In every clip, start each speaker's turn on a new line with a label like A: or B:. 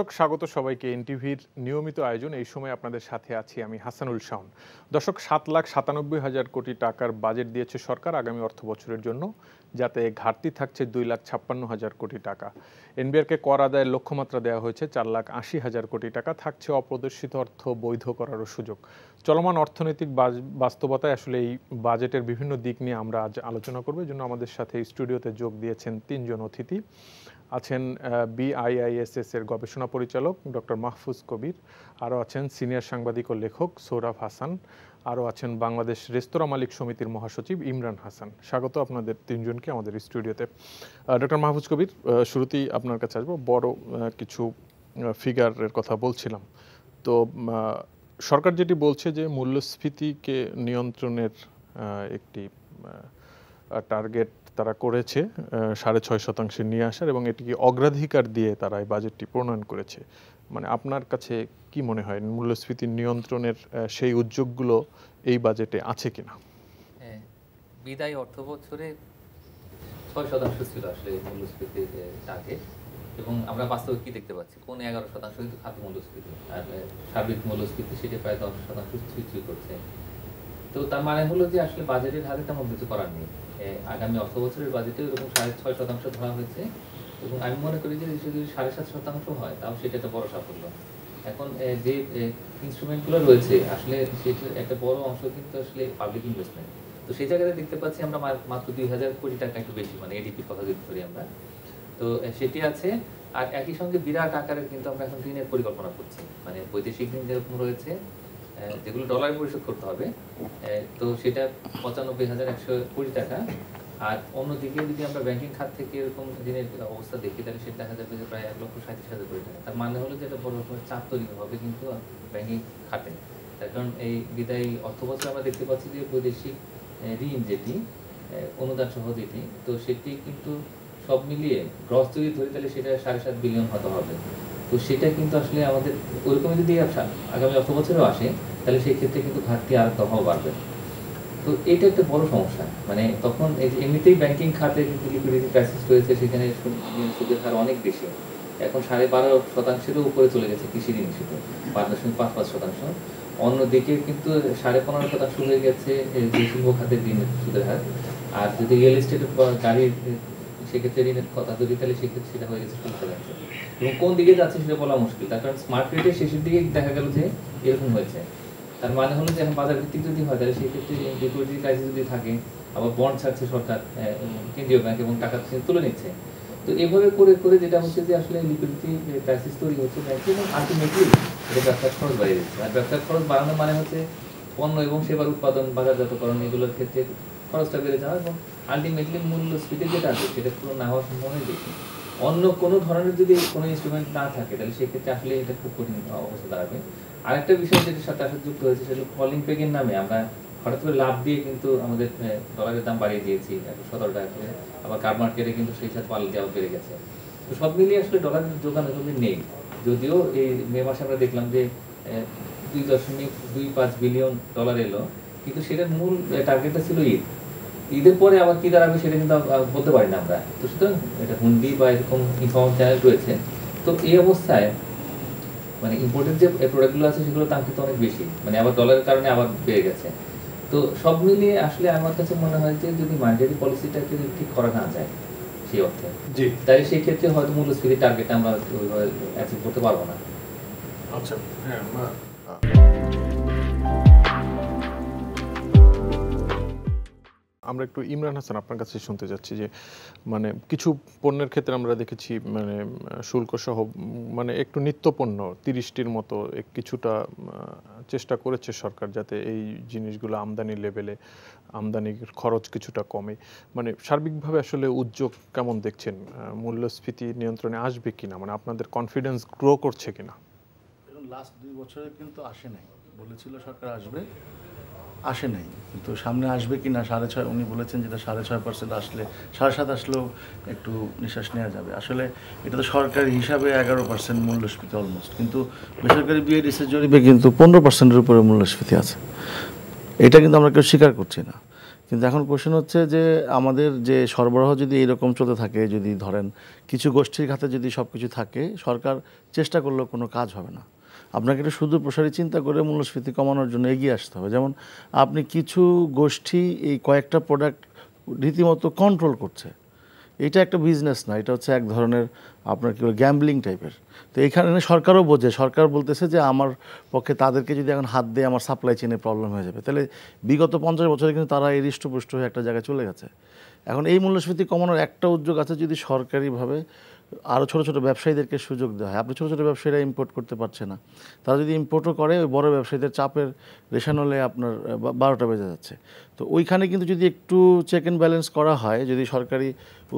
A: দর্শক স্বাগত সবাইকে এনটিভির নিয়মিত আয়োজন এই সময় আপনাদের সাথে আছি আমি হাসানুল শাহন দর্শক সাত লাখ সাতানব্বই হাজার কোটি টাকার বাজেট দিয়েছে সরকার আগামী অর্থ বছরের জন্য যাতে ঘাটতি থাকছে দুই লাখ ছাপ্পান্ন হাজার কোটি টাকা এনবিআরকে কর আদায়ের লক্ষ্যমাত্রা দেওয়া হয়েছে চার লাখ আশি হাজার কোটি টাকা থাকছে অপ্রদর্শিত অর্থ বৈধ করারও সুযোগ চলমান অর্থনৈতিক বাস্তবতায় আসলে এই বাজেটের বিভিন্ন দিক নিয়ে আমরা আজ আলোচনা করবো জন্য আমাদের সাথে স্টুডিওতে যোগ দিয়েছেন তিনজন অতিথি আছেন বিআইআইএসএস এর গবেষণা পরিচালক ডক্টর মাহফুজ কবির আরও আছেন সিনিয়র সাংবাদিক ও লেখক সৌরভ হাসান আরও আছেন বাংলাদেশ রেস্তোরাঁ মালিক সমিতির মহাসচিব ইমরান হাসান স্বাগত আপনাদের তিনজনকে আমাদের স্টুডিওতে ডক্টর মাহফুজ কবির শুরুতেই আপনার কাছে আসবো বড় কিছু ফিগারের কথা বলছিলাম তো সরকার যেটি বলছে যে মূল্যস্ফীতিকে নিয়ন্ত্রণের একটি টার্গেট তারা করেছে সাড়ে ছয় শতাংশে নিয়ে আসার এবং এটিকে অগ্রাধিকার দিয়ে তারা এই বাজেটটি প্রণয়ন করেছে মানে আপনার কাছে কি মনে হয় মূল্যস্ফীতি নিয়ন্ত্রণের সেই উদ্যোগগুলো এই বাজেটে আছে কিনা
B: হ্যাঁ, বিদায় অর্থ বছরে ছয় শতাংশ ছিল আসলে মূল্যস্ফীতির আগে এবং আমরা বাস্তবে কি দেখতে পাচ্ছি কোন এগারো শতাংশ কিন্তু খাদ্য মূল্যস্ফীতি আর সার্বিক মূল্যস্ফীতি সেটি প্রায় দশ শতাংশ ছুঁই করছে তো তার মানে হলো যে আসলে বাজেটের হাতে তেমন কিছু করার নেই আগামী অর্থ বছরের বাজেটে এরকম সাড়ে ছয় শতাংশ ধরা হয়েছে এবং আমি মনে করি যে যদি সাড়ে সাত শতাংশ হয় তাও সেটা একটা বড় সাফল্য এখন যে ইনস্ট্রুমেন্টগুলো রয়েছে আসলে সেটার একটা বড় অংশ কিন্তু আসলে পাবলিক ইনভেস্টমেন্ট তো সেই জায়গাতে দেখতে পাচ্ছি আমরা মাত্র দুই হাজার কোটি টাকা একটু বেশি মানে এডিপির কথা যদি ধরি আমরা তো সেটি আছে আর একই সঙ্গে বিরাট আকারের কিন্তু আমরা এখন ঋণের পরিকল্পনা করছি মানে বৈদেশিক ঋণ যেরকম রয়েছে যেগুলো ডলার পরিশোধ করতে হবে তো সেটা পঁচানব্বই হাজার একশো কোটি টাকা আর অন্যদিকে যদি আমরা ব্যাংকিং খাত থেকে এরকম দিনের অবস্থা দেখি তাহলে সেটা দেখা যাবে যে প্রায় এক লক্ষ সাঁত্রিশ হাজার কোটি টাকা তার মানে হলো যে এটা বড় রকমের চাপ তৈরি হবে কিন্তু ব্যাংকিং খাতে তার কারণ এই বিদায়ী অর্থবছর আমরা দেখতে পাচ্ছি যে বৈদেশিক ঋণ যেটি অনুদান সহ যেটি তো সেটি কিন্তু সব মিলিয়ে গ্রস যদি ধরি তাহলে সেটা সাড়ে সাত বিলিয়ন হতে হবে তো সেটা কিন্তু আসলে আমাদের ওইরকমই যদি আচ্ছা, আগামী অত বছরেও আসে তাহলে সেই ক্ষেত্রে কিন্তু ঘাটতি আর তখন বাড়বে তো এটা একটা বড় সমস্যা মানে তখন এমনিতেই ব্যাংকিং খাতে কিন্তু লিকুইডিটি ক্রাইসিস রয়েছে সেখানে সুদের হার অনেক বেশি এখন সাড়ে বারো শতাংশেরও উপরে চলে গেছে কৃষি ঋণ সুদ পাঁচ দশমিক পাঁচ পাঁচ শতাংশ অন্যদিকে কিন্তু সাড়ে পনেরো শতাংশ হয়ে গেছে শিল্প খাতের ঋণ সুদের হার আর যদি রিয়েল এস্টেট গাড়ির সেক্ষেত্রে ঋণের কথা যদি তাহলে সেক্ষেত্রে সেটা হয়ে গেছে এবং কোন দিকে যাচ্ছে সেটা বলা মুশকিল তার কারণ শেষের দিকে দেখা গেল যে এরকম হয়েছে তার মানে হলো যে এখন বাজার ভিত্তিক যদি হয় তাহলে সেক্ষেত্রে যদি থাকে আবার বন্ড ছাড়ছে সরকার কেন্দ্রীয় ব্যাংক এবং টাকা তুলে নিচ্ছে তো এভাবে করে করে যেটা হচ্ছে যে আসলে লিকুইডিটি ক্রাইসিস তৈরি হচ্ছে ব্যাংকে এবং আলটিমেটলি এটা ব্যবসার খরচ বাড়িয়ে দিচ্ছে আর ব্যবসার খরচ বাড়ানো মানে হচ্ছে পণ্য এবং সেবার উৎপাদন বাজারজাতকরণ এগুলোর ক্ষেত্রে খরচটা বেড়ে যাওয়া এবং আলটিমেটলি মূল্যস্ফীতি যেটা আছে সেটা পুরো না হওয়ার সম্ভাবনাই বেশি অন্য কোনো ধরনের যদি কোনো ইনস্ট্রুমেন্ট না থাকে তাহলে সেক্ষেত্রে আসলে এটা খুব কঠিন অবস্থা দাঁড়াবে আরেকটা বিষয় যেটার সাথে আসলে যুক্ত হয়েছে সেটা ফলিং প্যাকের নামে আমরা হঠাৎ করে লাভ দিয়ে কিন্তু আমাদের ডলারের দাম বাড়িয়ে দিয়েছি একশো সতেরো টাকা করে আবার কার মার্কেটে কিন্তু সেই সাথে পালিয়ে যাওয়া বেড়ে গেছে তো সব মিলিয়ে আসলে ডলারের দোকান এখন নেই যদিও এই মে মাসে আমরা দেখলাম যে দুই দশমিক দুই পাঁচ বিলিয়ন ডলার এলো কিন্তু সেটার মূল টার্গেটটা ছিল ঈদ ঈদের পরে আবার কি দাঁড়াবে সেটা কিন্তু বলতে পারি না আমরা তো সুতরাং এটা হুন্ডি বা এরকম ইনফর্ম চ্যানেল রয়েছে তো এই অবস্থায় মানে ইম্পোর্টেড যে প্রোডাক্টগুলো আছে সেগুলো তার কিন্তু অনেক বেশি মানে আবার ডলারের কারণে আবার বেড়ে গেছে তো সব মিলিয়ে আসলে আমার কাছে মনে হয় যে যদি মার্কেটারি পলিসিটাকে যদি ঠিক করা না যায় সেই অর্থে জি তাহলে সেই ক্ষেত্রে হয়তো মূল্যস্ফীতি টার্গেট আমরা অ্যাচিভ করতে পারবো না আচ্ছা হ্যাঁ
A: আমরা একটু ইমরান হাসান আপনার কাছে শুনতে চাচ্ছি যে মানে কিছু পণ্যের ক্ষেত্রে আমরা দেখেছি মানে শুল্ক সহ মানে একটু নিত্য পণ্য তিরিশটির মতো কিছুটা চেষ্টা করেছে সরকার যাতে এই জিনিসগুলো আমদানি লেভেলে আমদানির খরচ কিছুটা কমে মানে সার্বিকভাবে আসলে উদ্যোগ কেমন দেখছেন মূল্যস্ফীতি নিয়ন্ত্রণে আসবে কি না মানে
C: আপনাদের কনফিডেন্স গ্রো করছে কিনা লাস্ট দুই বছরে কিন্তু আসে নাই বলেছিল সরকার আসবে আসে নাই কিন্তু সামনে আসবে কি না সাড়ে ছয় উনি বলেছেন যেটা সাড়ে ছয় পার্সেন্ট আসলে সাড়ে সাত আসলেও একটু নিঃশ্বাস নেওয়া যাবে আসলে এটা তো সরকারি হিসাবে এগারো পার্সেন্ট মূল্যস্ফীতি অলমোস্ট কিন্তু বেসরকারি বিএডিসের জরিপে কিন্তু পনেরো পার্সেন্টের উপরে মূল্যস্ফীতি আছে এটা কিন্তু আমরা কেউ স্বীকার করছি না কিন্তু এখন কোশ্চেন হচ্ছে যে আমাদের যে সরবরাহ যদি এরকম চলতে থাকে যদি ধরেন কিছু গোষ্ঠীর খাতে যদি সব কিছু থাকে সরকার চেষ্টা করলেও কোনো কাজ হবে না আপনাকে একটা সুদূর প্রসারী চিন্তা করে মূল্যস্ফীতি কমানোর জন্য এগিয়ে আসতে হবে যেমন আপনি কিছু গোষ্ঠী এই কয়েকটা প্রোডাক্ট রীতিমতো কন্ট্রোল করছে এটা একটা বিজনেস না এটা হচ্ছে এক ধরনের আপনার কী গ্যাম্বলিং টাইপের তো এখানে সরকারও বোঝে সরকার বলতেছে যে আমার পক্ষে তাদেরকে যদি এখন হাত দিয়ে আমার সাপ্লাই চেনে প্রবলেম হয়ে যাবে তাহলে বিগত পঞ্চাশ বছরে কিন্তু তারা এই হৃষ্টপুষ্ট হয়ে একটা জায়গায় চলে গেছে এখন এই মূল্যস্ফীতি কমানোর একটা উদ্যোগ আছে যদি সরকারিভাবে আরও ছোটো ছোটো ব্যবসায়ীদেরকে সুযোগ দেওয়া হয় আপনি ছোটো ছোটো ব্যবসায়ীরা ইম্পোর্ট করতে পারছে না তারা যদি ইম্পোর্টও করে ওই বড় ব্যবসায়ীদের চাপের হলে আপনার বারোটা বেজে যাচ্ছে তো ওইখানে কিন্তু যদি একটু চেক অ্যান্ড ব্যালেন্স করা হয় যদি সরকারি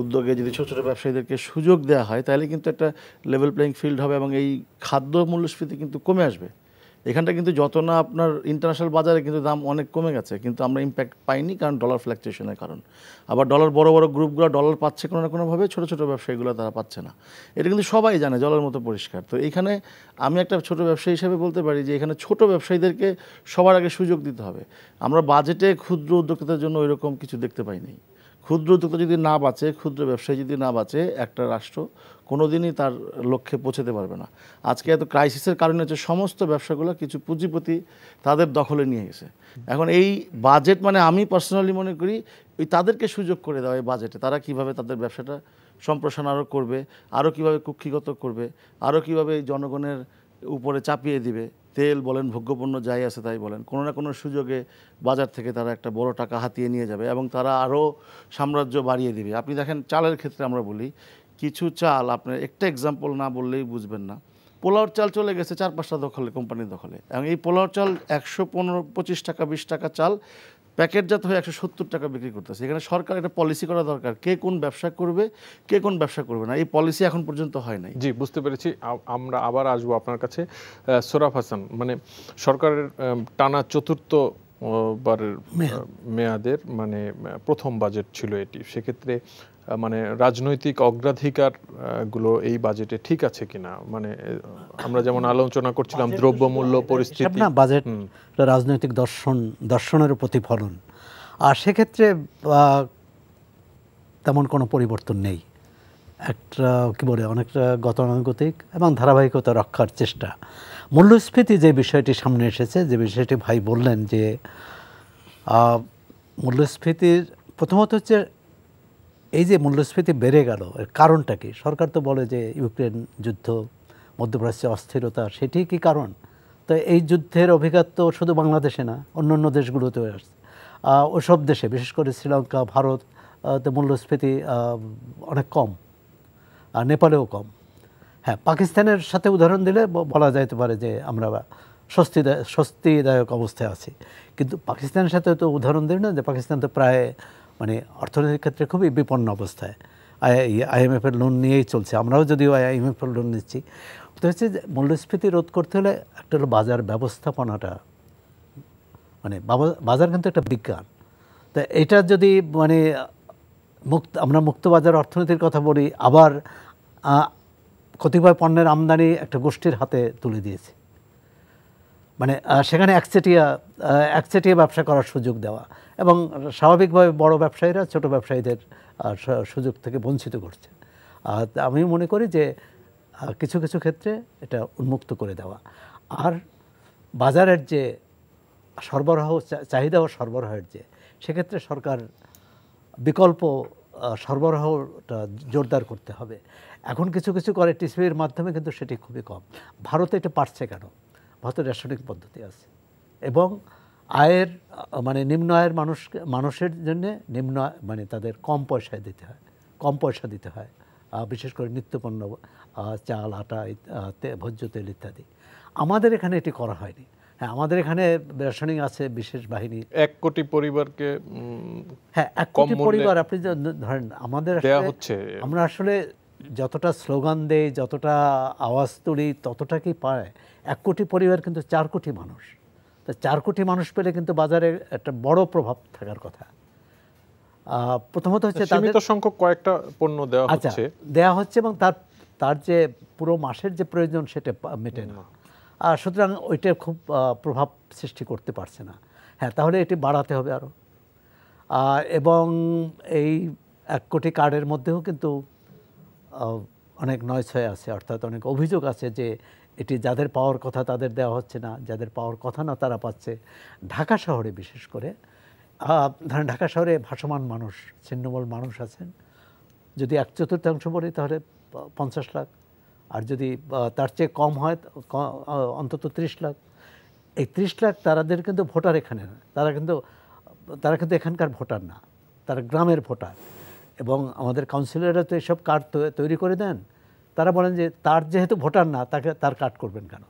C: উদ্যোগে যদি ছোটো ছোটো ব্যবসায়ীদেরকে সুযোগ দেওয়া হয় তাহলে কিন্তু একটা লেভেল প্লেয়িং ফিল্ড হবে এবং এই খাদ্য মূল্যস্ফীতি কিন্তু কমে আসবে এখানটা কিন্তু যত না আপনার ইন্টারন্যাশনাল বাজারে কিন্তু দাম অনেক কমে গেছে কিন্তু আমরা ইম্প্যাক্ট পাইনি কারণ ডলার ফ্ল্যাকচুয়েশনের কারণ আবার ডলার বড় বড় গ্রুপগুলো ডলার পাচ্ছে কোনো না কোনোভাবে ছোটো ছোটো ব্যবসায়ীগুলো তারা পাচ্ছে না এটা কিন্তু সবাই জানে জলের মতো পরিষ্কার তো এখানে আমি একটা ছোট ব্যবসায়ী হিসেবে বলতে পারি যে এখানে ছোট ব্যবসায়ীদেরকে সবার আগে সুযোগ দিতে হবে আমরা বাজেটে ক্ষুদ্র উদ্যোক্তাদের জন্য ওইরকম কিছু দেখতে পাইনি ক্ষুদ্র উদ্যোক্তা যদি না বাঁচে ক্ষুদ্র ব্যবসায়ী যদি না বাঁচে একটা রাষ্ট্র কোনো দিনই তার লক্ষ্যে পৌঁছাতে পারবে না আজকে এত ক্রাইসিসের কারণে হচ্ছে সমস্ত ব্যবসাগুলো কিছু পুঁজিপতি তাদের দখলে নিয়ে গেছে এখন এই বাজেট মানে আমি পার্সোনালি মনে করি ওই তাদেরকে সুযোগ করে দেওয়া এই বাজেটে তারা কিভাবে তাদের ব্যবসাটা সম্প্রসারণ আরও করবে আরও কীভাবে কুক্ষিগত করবে আরও কীভাবে জনগণের উপরে চাপিয়ে দিবে তেল বলেন ভোগ্যপণ্য যাই আছে তাই বলেন কোনো না কোনো সুযোগে বাজার থেকে তারা একটা বড় টাকা হাতিয়ে নিয়ে যাবে এবং তারা আরও সাম্রাজ্য বাড়িয়ে দিবে আপনি দেখেন চালের ক্ষেত্রে আমরা বলি কিছু চাল আপনার একটা এক্সাম্পল না বললেই বুঝবেন না পোলাওর চাল চলে গেছে চার পাঁচটা দখলে কোম্পানির দখলে এবং এই পোলাওর চাল একশো পনেরো পঁচিশ টাকা বিশ টাকা চাল প্যাকেটজাত হয়ে একশো সত্তর টাকা বিক্রি করতেছে এখানে সরকার একটা পলিসি করা দরকার কে কোন ব্যবসা করবে কে কোন ব্যবসা করবে না এই পলিসি এখন পর্যন্ত হয় নাই জি বুঝতে পেরেছি আমরা আবার আসবো আপনার কাছে সোরাফ হাসান মানে সরকারের
A: টানা চতুর্থ বারের মেয়াদের মানে প্রথম বাজেট ছিল এটি সেক্ষেত্রে মানে রাজনৈতিক অগ্রাধিকার গুলো এই বাজেটে ঠিক আছে কিনা মানে আমরা যেমন আলোচনা করছিলাম দ্রব্যমূল্য পরিস্থিতি না
D: বাজেট রাজনৈতিক দর্শন দর্শনের প্রতিফলন আর সেক্ষেত্রে তেমন কোনো পরিবর্তন নেই একটা কী বলে অনেকটা গতানুগতিক এবং ধারাবাহিকতা রক্ষার চেষ্টা মূল্যস্ফীতি যে বিষয়টি সামনে এসেছে যে বিষয়টি ভাই বললেন যে মূল্যস্ফীতির প্রথমত হচ্ছে এই যে মূল্যস্ফীতি বেড়ে গেল এর কারণটা কি সরকার তো বলে যে ইউক্রেন যুদ্ধ মধ্যপ্রাচ্যে অস্থিরতা সেটি কি কারণ তো এই যুদ্ধের অভিজ্ঞাত তো শুধু বাংলাদেশে না অন্য অন্য দেশগুলোতেও আসছে ওসব দেশে বিশেষ করে শ্রীলঙ্কা ভারত তো মূল্যস্ফীতি অনেক কম আর নেপালেও কম হ্যাঁ পাকিস্তানের সাথে উদাহরণ দিলে বলা যাইতে পারে যে আমরা স্বস্তিদায়ক স্বস্তিদায়ক অবস্থায় আছি কিন্তু পাকিস্তানের সাথে তো উদাহরণ দিই না যে পাকিস্তান তো প্রায় মানে অর্থনৈতিক ক্ষেত্রে খুবই বিপন্ন অবস্থায় আইএমএফের লোন নিয়েই চলছে আমরাও যদিও আইএমএফের লোন নিচ্ছি তো হচ্ছে মূল্যস্ফীতি রোধ করতে হলে একটা হলো বাজার ব্যবস্থাপনাটা মানে বাজার কিন্তু একটা বিজ্ঞান তা এটা যদি মানে মুক্ত আমরা মুক্ত বাজার অর্থনীতির কথা বলি আবার কতিপয় পণ্যের আমদানি একটা গোষ্ঠীর হাতে তুলে দিয়েছে মানে সেখানে একচেটিয়া একচেটিয়া ব্যবসা করার সুযোগ দেওয়া এবং স্বাভাবিকভাবে বড় ব্যবসায়ীরা ছোট ব্যবসায়ীদের সুযোগ থেকে বঞ্চিত করছে আর আমি মনে করি যে কিছু কিছু ক্ষেত্রে এটা উন্মুক্ত করে দেওয়া আর বাজারের যে সরবরাহ চাহিদা ও সরবরাহের যে সেক্ষেত্রে সরকার বিকল্প সরবরাহটা জোরদার করতে হবে এখন কিছু কিছু করে টিসিপির মাধ্যমে কিন্তু সেটি খুবই কম ভারতে এটা পারছে কেন ভারতের রেশনিক পদ্ধতি আছে এবং আয়ের মানে নিম্ন আয়ের মানুষ মানুষের জন্য নিম্ন মানে তাদের কম পয়সায় দিতে হয় কম পয়সা দিতে হয় বিশেষ করে নিত্যপণ্য চাল আটা ভোজ্য তেল ইত্যাদি আমাদের এখানে এটি করা হয়নি হ্যাঁ আমাদের এখানে রেশনিং আছে বিশেষ বাহিনী এক কোটি পরিবারকে হ্যাঁ এক কোটি পরিবার আপনি ধরেন আমাদের হচ্ছে আমরা আসলে যতটা স্লোগান দেয় যতটা আওয়াজ তুলি ততটা কি পায় এক কোটি পরিবার কিন্তু চার কোটি মানুষ তা চার কোটি মানুষ পেলে কিন্তু বাজারে একটা বড় প্রভাব থাকার কথা প্রথমত হচ্ছে সীমিত সংখ্যক কয়েকটা পণ্য দেওয়া আচ্ছা, হচ্ছে দেওয়া হচ্ছে এবং তার তার যে পুরো মাসের যে প্রয়োজন সেটা মেটে না আর সুতরাং ওইটা খুব প্রভাব সৃষ্টি করতে পারছে না হ্যাঁ তাহলে এটি বাড়াতে হবে আরও এবং এই এক কোটি কার্ডের মধ্যেও কিন্তু অনেক নয় ছয় আছে অর্থাৎ অনেক অভিযোগ আছে যে এটি যাদের পাওয়ার কথা তাদের দেওয়া হচ্ছে না যাদের পাওয়ার কথা না তারা পাচ্ছে ঢাকা শহরে বিশেষ করে ধরেন ঢাকা শহরে ভাসমান মানুষ ছিন্নমূল মানুষ আছেন যদি এক চতুর্থাংশ বলি তাহলে পঞ্চাশ লাখ আর যদি তার চেয়ে কম হয় অন্তত ত্রিশ লাখ এই ত্রিশ লাখ তারাদের কিন্তু ভোটার এখানে না তারা কিন্তু তারা কিন্তু এখানকার ভোটার না তারা গ্রামের ভোটার এবং আমাদের কাউন্সিলররা তো এসব কার্ড তৈরি করে দেন তারা বলেন যে তার যেহেতু ভোটার না তাকে তার কাট করবেন কেন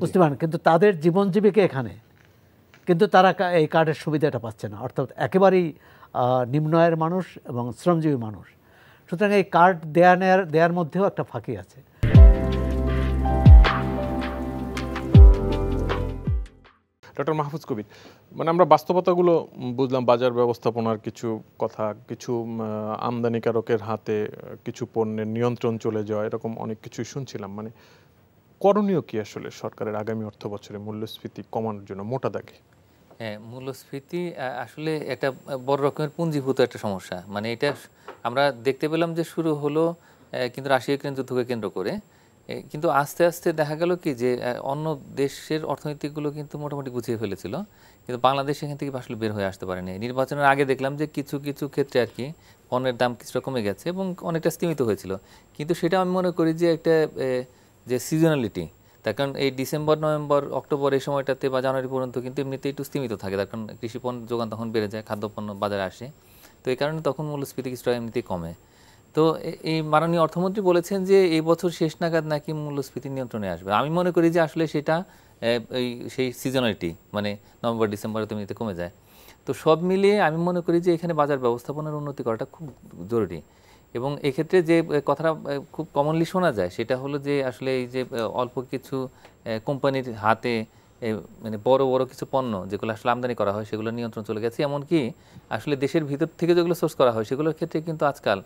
D: বুঝতে পারেন কিন্তু তাদের জীবন জীবিকা এখানে কিন্তু তারা এই কার্ডের সুবিধাটা পাচ্ছে না অর্থাৎ একেবারেই নিম্নয়ের মানুষ এবং শ্রমজীবী মানুষ সুতরাং এই কার্ড দেয়া নেয়ার দেওয়ার মধ্যেও একটা ফাঁকি আছে
A: ডক্টর মাহফুজ কবির মানে আমরা বাস্তবতাগুলো বুঝলাম বাজার ব্যবস্থাপনার কিছু কথা কিছু আমদানিকারকের হাতে কিছু পণ্যের নিয়ন্ত্রণ চলে যাওয়া এরকম অনেক কিছুই শুনছিলাম মানে করণীয় কি আসলে সরকারের আগামী অর্থ বছরে মূল্যস্ফীতি কমানোর জন্য মোটা দাগে
B: হ্যাঁ মূল্যস্ফীতি আসলে একটা বড় রকমের পুঞ্জীভূত একটা সমস্যা মানে এটা আমরা দেখতে পেলাম যে শুরু হলো কিন্তু রাশিয়া কেন্দ্র থেকে কেন্দ্র করে কিন্তু আস্তে আস্তে দেখা গেল কি যে অন্য দেশের অর্থনীতিগুলো কিন্তু মোটামুটি গুছিয়ে ফেলেছিল কিন্তু বাংলাদেশ এখান থেকে আসলে বের হয়ে আসতে পারেনি নির্বাচনের আগে দেখলাম যে কিছু কিছু ক্ষেত্রে আর কি পণ্যের দাম কিছুটা কমে গেছে এবং অনেকটা স্তীমিত হয়েছিল কিন্তু সেটা আমি মনে করি যে একটা যে সিজনালিটি তার কারণ এই ডিসেম্বর নভেম্বর অক্টোবর এই সময়টাতে বা জানুয়ারি পর্যন্ত কিন্তু এমনিতেই একটু স্তীমিত থাকে তার কারণ কৃষি পণ্য যোগান তখন বেড়ে যায় খাদ্যপণ্য বাজারে আসে তো এই কারণে তখন মূল্যস্ফীতি কিছুটা এমনিতেই কমে তো এই মাননীয় অর্থমন্ত্রী বলেছেন যে এই বছর শেষ নাগাদ নাকি মূল্যস্ফীতি নিয়ন্ত্রণে আসবে আমি মনে করি যে আসলে সেটা এই সেই সিজনালিটি মানে নভেম্বর ডিসেম্বরে তুমি কমে যায় তো সব মিলিয়ে আমি মনে করি যে এখানে বাজার ব্যবস্থাপনার উন্নতি করাটা খুব জরুরি এবং এক্ষেত্রে যে কথাটা খুব কমনলি শোনা যায় সেটা হলো যে আসলে এই যে অল্প কিছু কোম্পানির হাতে মানে বড় বড় কিছু পণ্য যেগুলো আসলে আমদানি করা হয় সেগুলো নিয়ন্ত্রণ চলে গেছে এমনকি আসলে দেশের ভিতর থেকে যেগুলো সোর্স করা হয় সেগুলোর ক্ষেত্রে কিন্তু আজকাল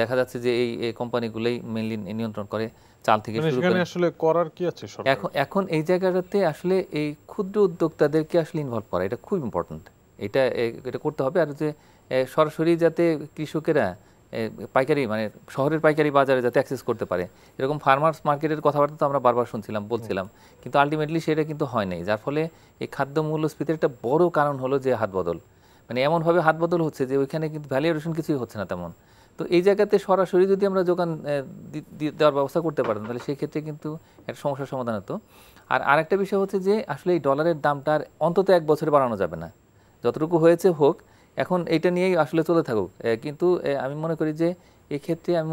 B: দেখা যাচ্ছে যে এই কোম্পানিগুলোই মেনলি নিয়ন্ত্রণ করে চাল থেকে মানে আসলে করার কি আছে এখন এখন এই জায়গাটাতে আসলে এই ক্ষুদ্র উদ্যোক্তাদেরকে আসলে ইনভলভ করা এটা খুব ইম্পর্টেন্ট এটা এটা করতে হবে আর যে সরাসরি যাতে কৃষকেরা পাইকারি মানে শহরের পাইকারি বাজারে যাতে অ্যাক্সেস করতে পারে এরকম ফার্মার্স মার্কেটের কথাবার্তা তো আমরা বারবার শুনছিলাম বলছিলাম কিন্তু আলটিমেটলি সেটা কিন্তু হয় নাই যার ফলে এই খাদ্য মূল্যস্ফীতির একটা বড় কারণ হলো যে হাত বদল মানে এমনভাবে হাত বদল হচ্ছে যে ওইখানে কিন্তু ভ্যালুয়েশন কিছুই হচ্ছে না তেমন তো এই জায়গাতে সরাসরি যদি আমরা যোগান দেওয়ার ব্যবস্থা করতে পারতাম তাহলে সেই ক্ষেত্রে কিন্তু একটা সমস্যার সমাধান হতো আর আরেকটা বিষয় হচ্ছে যে আসলে এই ডলারের দামটার অন্তত এক বছরে বাড়ানো যাবে না যতটুকু হয়েছে হোক এখন এটা নিয়েই আসলে চলে থাকুক কিন্তু আমি মনে করি যে এক্ষেত্রে আমি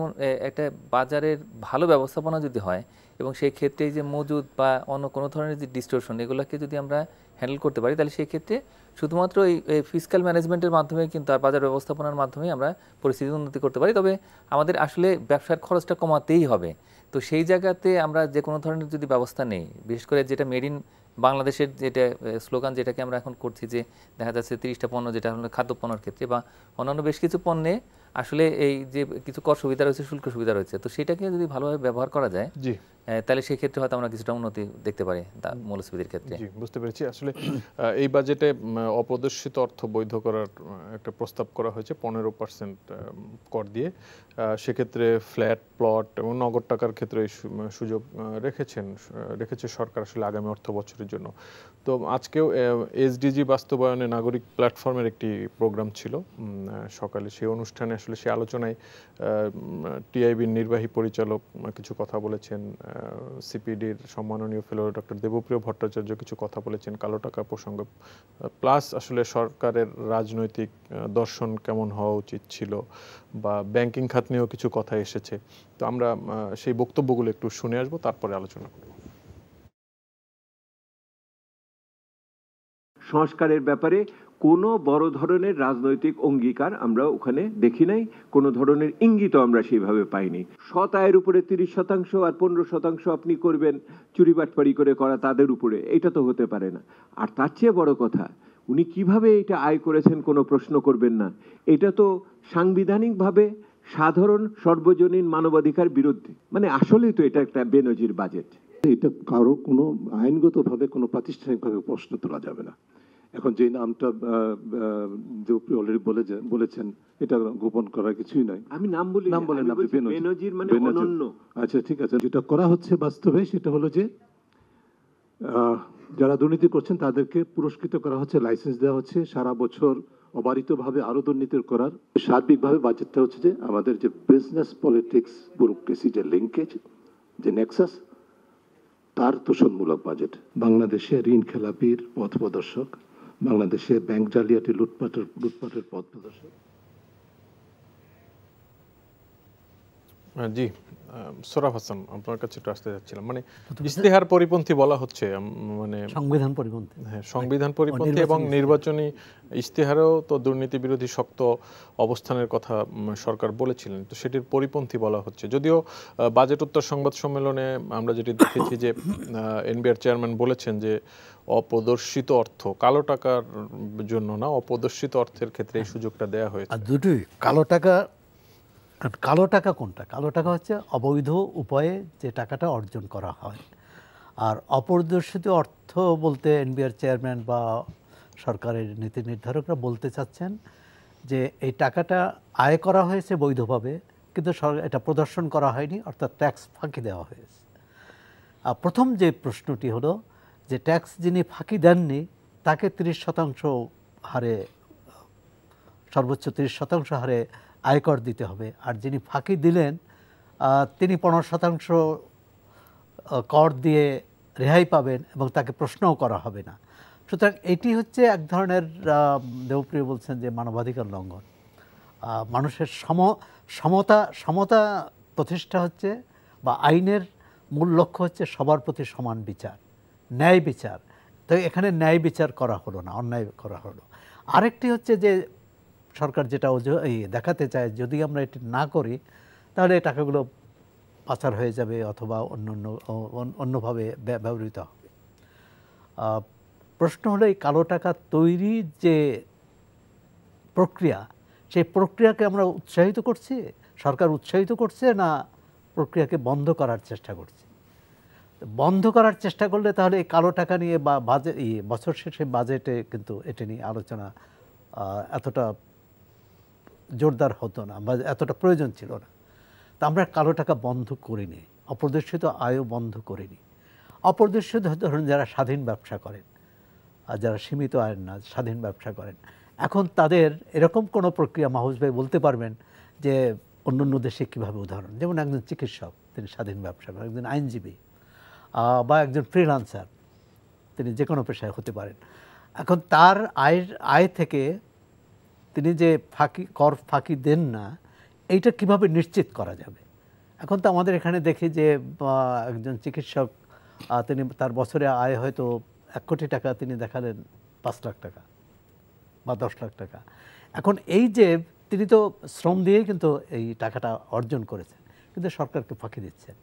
B: একটা বাজারের ভালো ব্যবস্থাপনা যদি হয় এবং সেই ক্ষেত্রে যে মজুদ বা অন্য কোনো ধরনের যে ডিস্টোরশন এগুলোকে যদি আমরা হ্যান্ডেল করতে পারি তাহলে সেই ক্ষেত্রে শুধুমাত্র এই ফিজিক্যাল ম্যানেজমেন্টের মাধ্যমে কিন্তু আর বাজার ব্যবস্থাপনার মাধ্যমে আমরা পরিস্থিতির উন্নতি করতে পারি তবে আমাদের আসলে ব্যবসার খরচটা কমাতেই হবে তো সেই জায়গাতে আমরা যে কোনো ধরনের যদি ব্যবস্থা নেই বিশেষ করে যেটা মেড ইন বাংলাদেশের যেটা স্লোগান যেটাকে আমরা এখন করছি যে দেখা যাচ্ছে তিরিশটা পণ্য যেটা হলো খাদ্য পণ্যের ক্ষেত্রে বা অন্যান্য বেশ কিছু পণ্যে আসলে এই যে কিছু কর সুবিধা রয়েছে শুল্ক সুবিধা রয়েছে তো সেটাকে যদি ভালোভাবে ব্যবহার করা যায় জি তাহলে সেই ক্ষেত্রে হয়তো আমরা কিছুটা উন্নতি দেখতে পারি মূল্যস্ফীতির ক্ষেত্রে জি বুঝতে পেরেছি আসলে
A: এই বাজেটে অপ্রদর্শিত অর্থ বৈধ করার একটা প্রস্তাব করা হয়েছে পনেরো পার্সেন্ট কর দিয়ে সেক্ষেত্রে ফ্ল্যাট প্লট এবং নগদ টাকার ক্ষেত্রে এই সুযোগ রেখেছেন রেখেছে সরকার আসলে আগামী অর্থ বছরের জন্য তো আজকেও এসডিজি বাস্তবায়নে নাগরিক প্ল্যাটফর্মের একটি প্রোগ্রাম ছিল সকালে সেই অনুষ্ঠানে আসলে সে আলোচনায় টিআইবির নির্বাহী পরিচালক কিছু কথা বলেছেন সিপিডির সম্মাননীয় ফেলো ডক্টর দেবপ্রিয় ভট্টাচার্য কিছু কথা বলেছেন কালো টাকা প্রসঙ্গ প্লাস আসলে সরকারের রাজনৈতিক দর্শন কেমন হওয়া উচিত ছিল বা ব্যাংকিং খাত নিয়েও কিছু কথা এসেছে তো আমরা সেই বক্তব্যগুলো একটু শুনে আসবো তারপরে আলোচনা করব সংস্কারের ব্যাপারে কোনো বড় ধরনের রাজনৈতিক অঙ্গীকার আমরা ওখানে দেখি নাই কোনো ধরনের ইঙ্গিত আমরা সেইভাবে পাইনি শত আয়ের উপরে তিরিশ শতাংশ আর পনেরো শতাংশ আপনি করবেন চুরি বাটপাড়ি করে করা তাদের উপরে এটা তো হতে পারে না আর তার চেয়ে বড় কথা উনি কিভাবে এটা আয় করেছেন কোনো প্রশ্ন করবেন না এটা তো সাংবিধানিকভাবে সাধারণ সর্বজনীন মানবাধিকার বিরুদ্ধে মানে আসলেই তো এটা একটা বেনজির বাজেট এটা কারো কোনো আইনগতভাবে কোনো প্রাতিষ্ঠানিকভাবে প্রশ্ন তোলা যাবে না
C: এখন যে নামটা অলরেডি বলেছেন এটা গোপন করার কিছুই নয় আমি নাম বলি নাম বলে আপনি বেনজির মানে অনন্য আচ্ছা ঠিক আছে যেটা করা হচ্ছে বাস্তবে সেটা হলো যে যারা দুর্নীতি করছেন তাদেরকে পুরস্কৃত করা হচ্ছে লাইসেন্স দেওয়া হচ্ছে সারা বছর অবারিতভাবে আরও দুর্নীতি করার সার্বিকভাবে বাজেটটা হচ্ছে যে আমাদের যে বিজনেস পলিটিক্স ব্যুরোক্রেসি যে লিঙ্কেজ যে নেক্সাস তার তোষণমূলক বাজেট বাংলাদেশে ঋণ খেলাপির পথ প্রদর্শক বাংলাদেশে ব্যাংক জালিয়াতি লুটপাটের লুটপাটের পথ প্রদর্শক
A: জি সোরাফ হাসান আপনার কাছে একটু আসতে যাচ্ছিলাম মানে ইস্তেহার পরিপন্থী বলা হচ্ছে মানে সংবিধান পরিপন্থী হ্যাঁ সংবিধান পরিপন্থী এবং নির্বাচনী ইস্তেহারেও তো দুর্নীতি বিরোধী শক্ত অবস্থানের কথা সরকার বলেছিলেন তো সেটির পরিপন্থী বলা হচ্ছে যদিও বাজেট উত্তর সংবাদ সম্মেলনে আমরা যেটি দেখেছি যে এনবিআর চেয়ারম্যান বলেছেন যে অপদর্শিত অর্থ কালো টাকার জন্য না অপদর্শিত অর্থের ক্ষেত্রে এই সুযোগটা দেওয়া হয়েছে
C: দুটোই
D: কালো টাকা কারণ কালো টাকা কোনটা কালো টাকা হচ্ছে অবৈধ উপায়ে যে টাকাটা অর্জন করা হয় আর অপরিদর্শিত অর্থ বলতে এনবিআর চেয়ারম্যান বা সরকারের নীতি নির্ধারকরা বলতে চাচ্ছেন যে এই টাকাটা আয় করা হয়েছে বৈধভাবে কিন্তু এটা প্রদর্শন করা হয়নি অর্থাৎ ট্যাক্স ফাঁকি দেওয়া হয়েছে আর প্রথম যে প্রশ্নটি হলো যে ট্যাক্স যিনি ফাঁকি দেননি তাকে ৩০ শতাংশ হারে সর্বোচ্চ তিরিশ শতাংশ হারে আয়কর দিতে হবে আর যিনি ফাঁকি দিলেন তিনি পনেরো শতাংশ কর দিয়ে রেহাই পাবেন এবং তাকে প্রশ্নও করা হবে না সুতরাং এটি হচ্ছে এক ধরনের দেবপ্রিয় বলছেন যে মানবাধিকার লঙ্ঘন মানুষের সম সমতা সমতা প্রতিষ্ঠা হচ্ছে বা আইনের মূল লক্ষ্য হচ্ছে সবার প্রতি সমান বিচার ন্যায় বিচার তো এখানে ন্যায় বিচার করা হলো না অন্যায় করা হলো আরেকটি হচ্ছে যে সরকার যেটা দেখাতে চায় যদি আমরা এটি না করি তাহলে টাকাগুলো পাচার হয়ে যাবে অথবা অন্য অন্য অন্যভাবে ব্যবহৃত হবে প্রশ্ন হলো এই কালো টাকা তৈরির যে প্রক্রিয়া সেই প্রক্রিয়াকে আমরা উৎসাহিত করছি সরকার উৎসাহিত করছে না প্রক্রিয়াকে বন্ধ করার চেষ্টা করছে বন্ধ করার চেষ্টা করলে তাহলে এই কালো টাকা নিয়ে বা বাজেট বছর শেষে বাজেটে কিন্তু এটা নিয়ে আলোচনা এতটা জোরদার হতো না বা এতটা প্রয়োজন ছিল না তা আমরা কালো টাকা বন্ধ করিনি অপ্রদর্শিত আয়ও বন্ধ করিনি অপ্রদর্শিত ধরুন যারা স্বাধীন ব্যবসা করেন আর যারা সীমিত আয়ের না স্বাধীন ব্যবসা করেন এখন তাদের এরকম কোনো প্রক্রিয়া মাহুজ ভাই বলতে পারবেন যে অন্য অন্য দেশে কীভাবে উদাহরণ যেমন একজন চিকিৎসক তিনি স্বাধীন ব্যবসা করেন একজন আইনজীবী বা একজন ফ্রিলান্সার তিনি যে কোনো পেশায় হতে পারেন এখন তার আয়ের আয় থেকে তিনি যে ফাঁকি কর ফাঁকি দেন না এইটা কিভাবে নিশ্চিত করা যাবে এখন তো আমাদের এখানে দেখি যে একজন চিকিৎসক তিনি তার বছরে আয় হয়তো এক কোটি টাকা তিনি দেখালেন পাঁচ লাখ টাকা বা দশ লাখ টাকা এখন এই যে তিনি তো শ্রম দিয়েই কিন্তু এই টাকাটা অর্জন করেছেন কিন্তু সরকারকে ফাঁকি দিচ্ছেন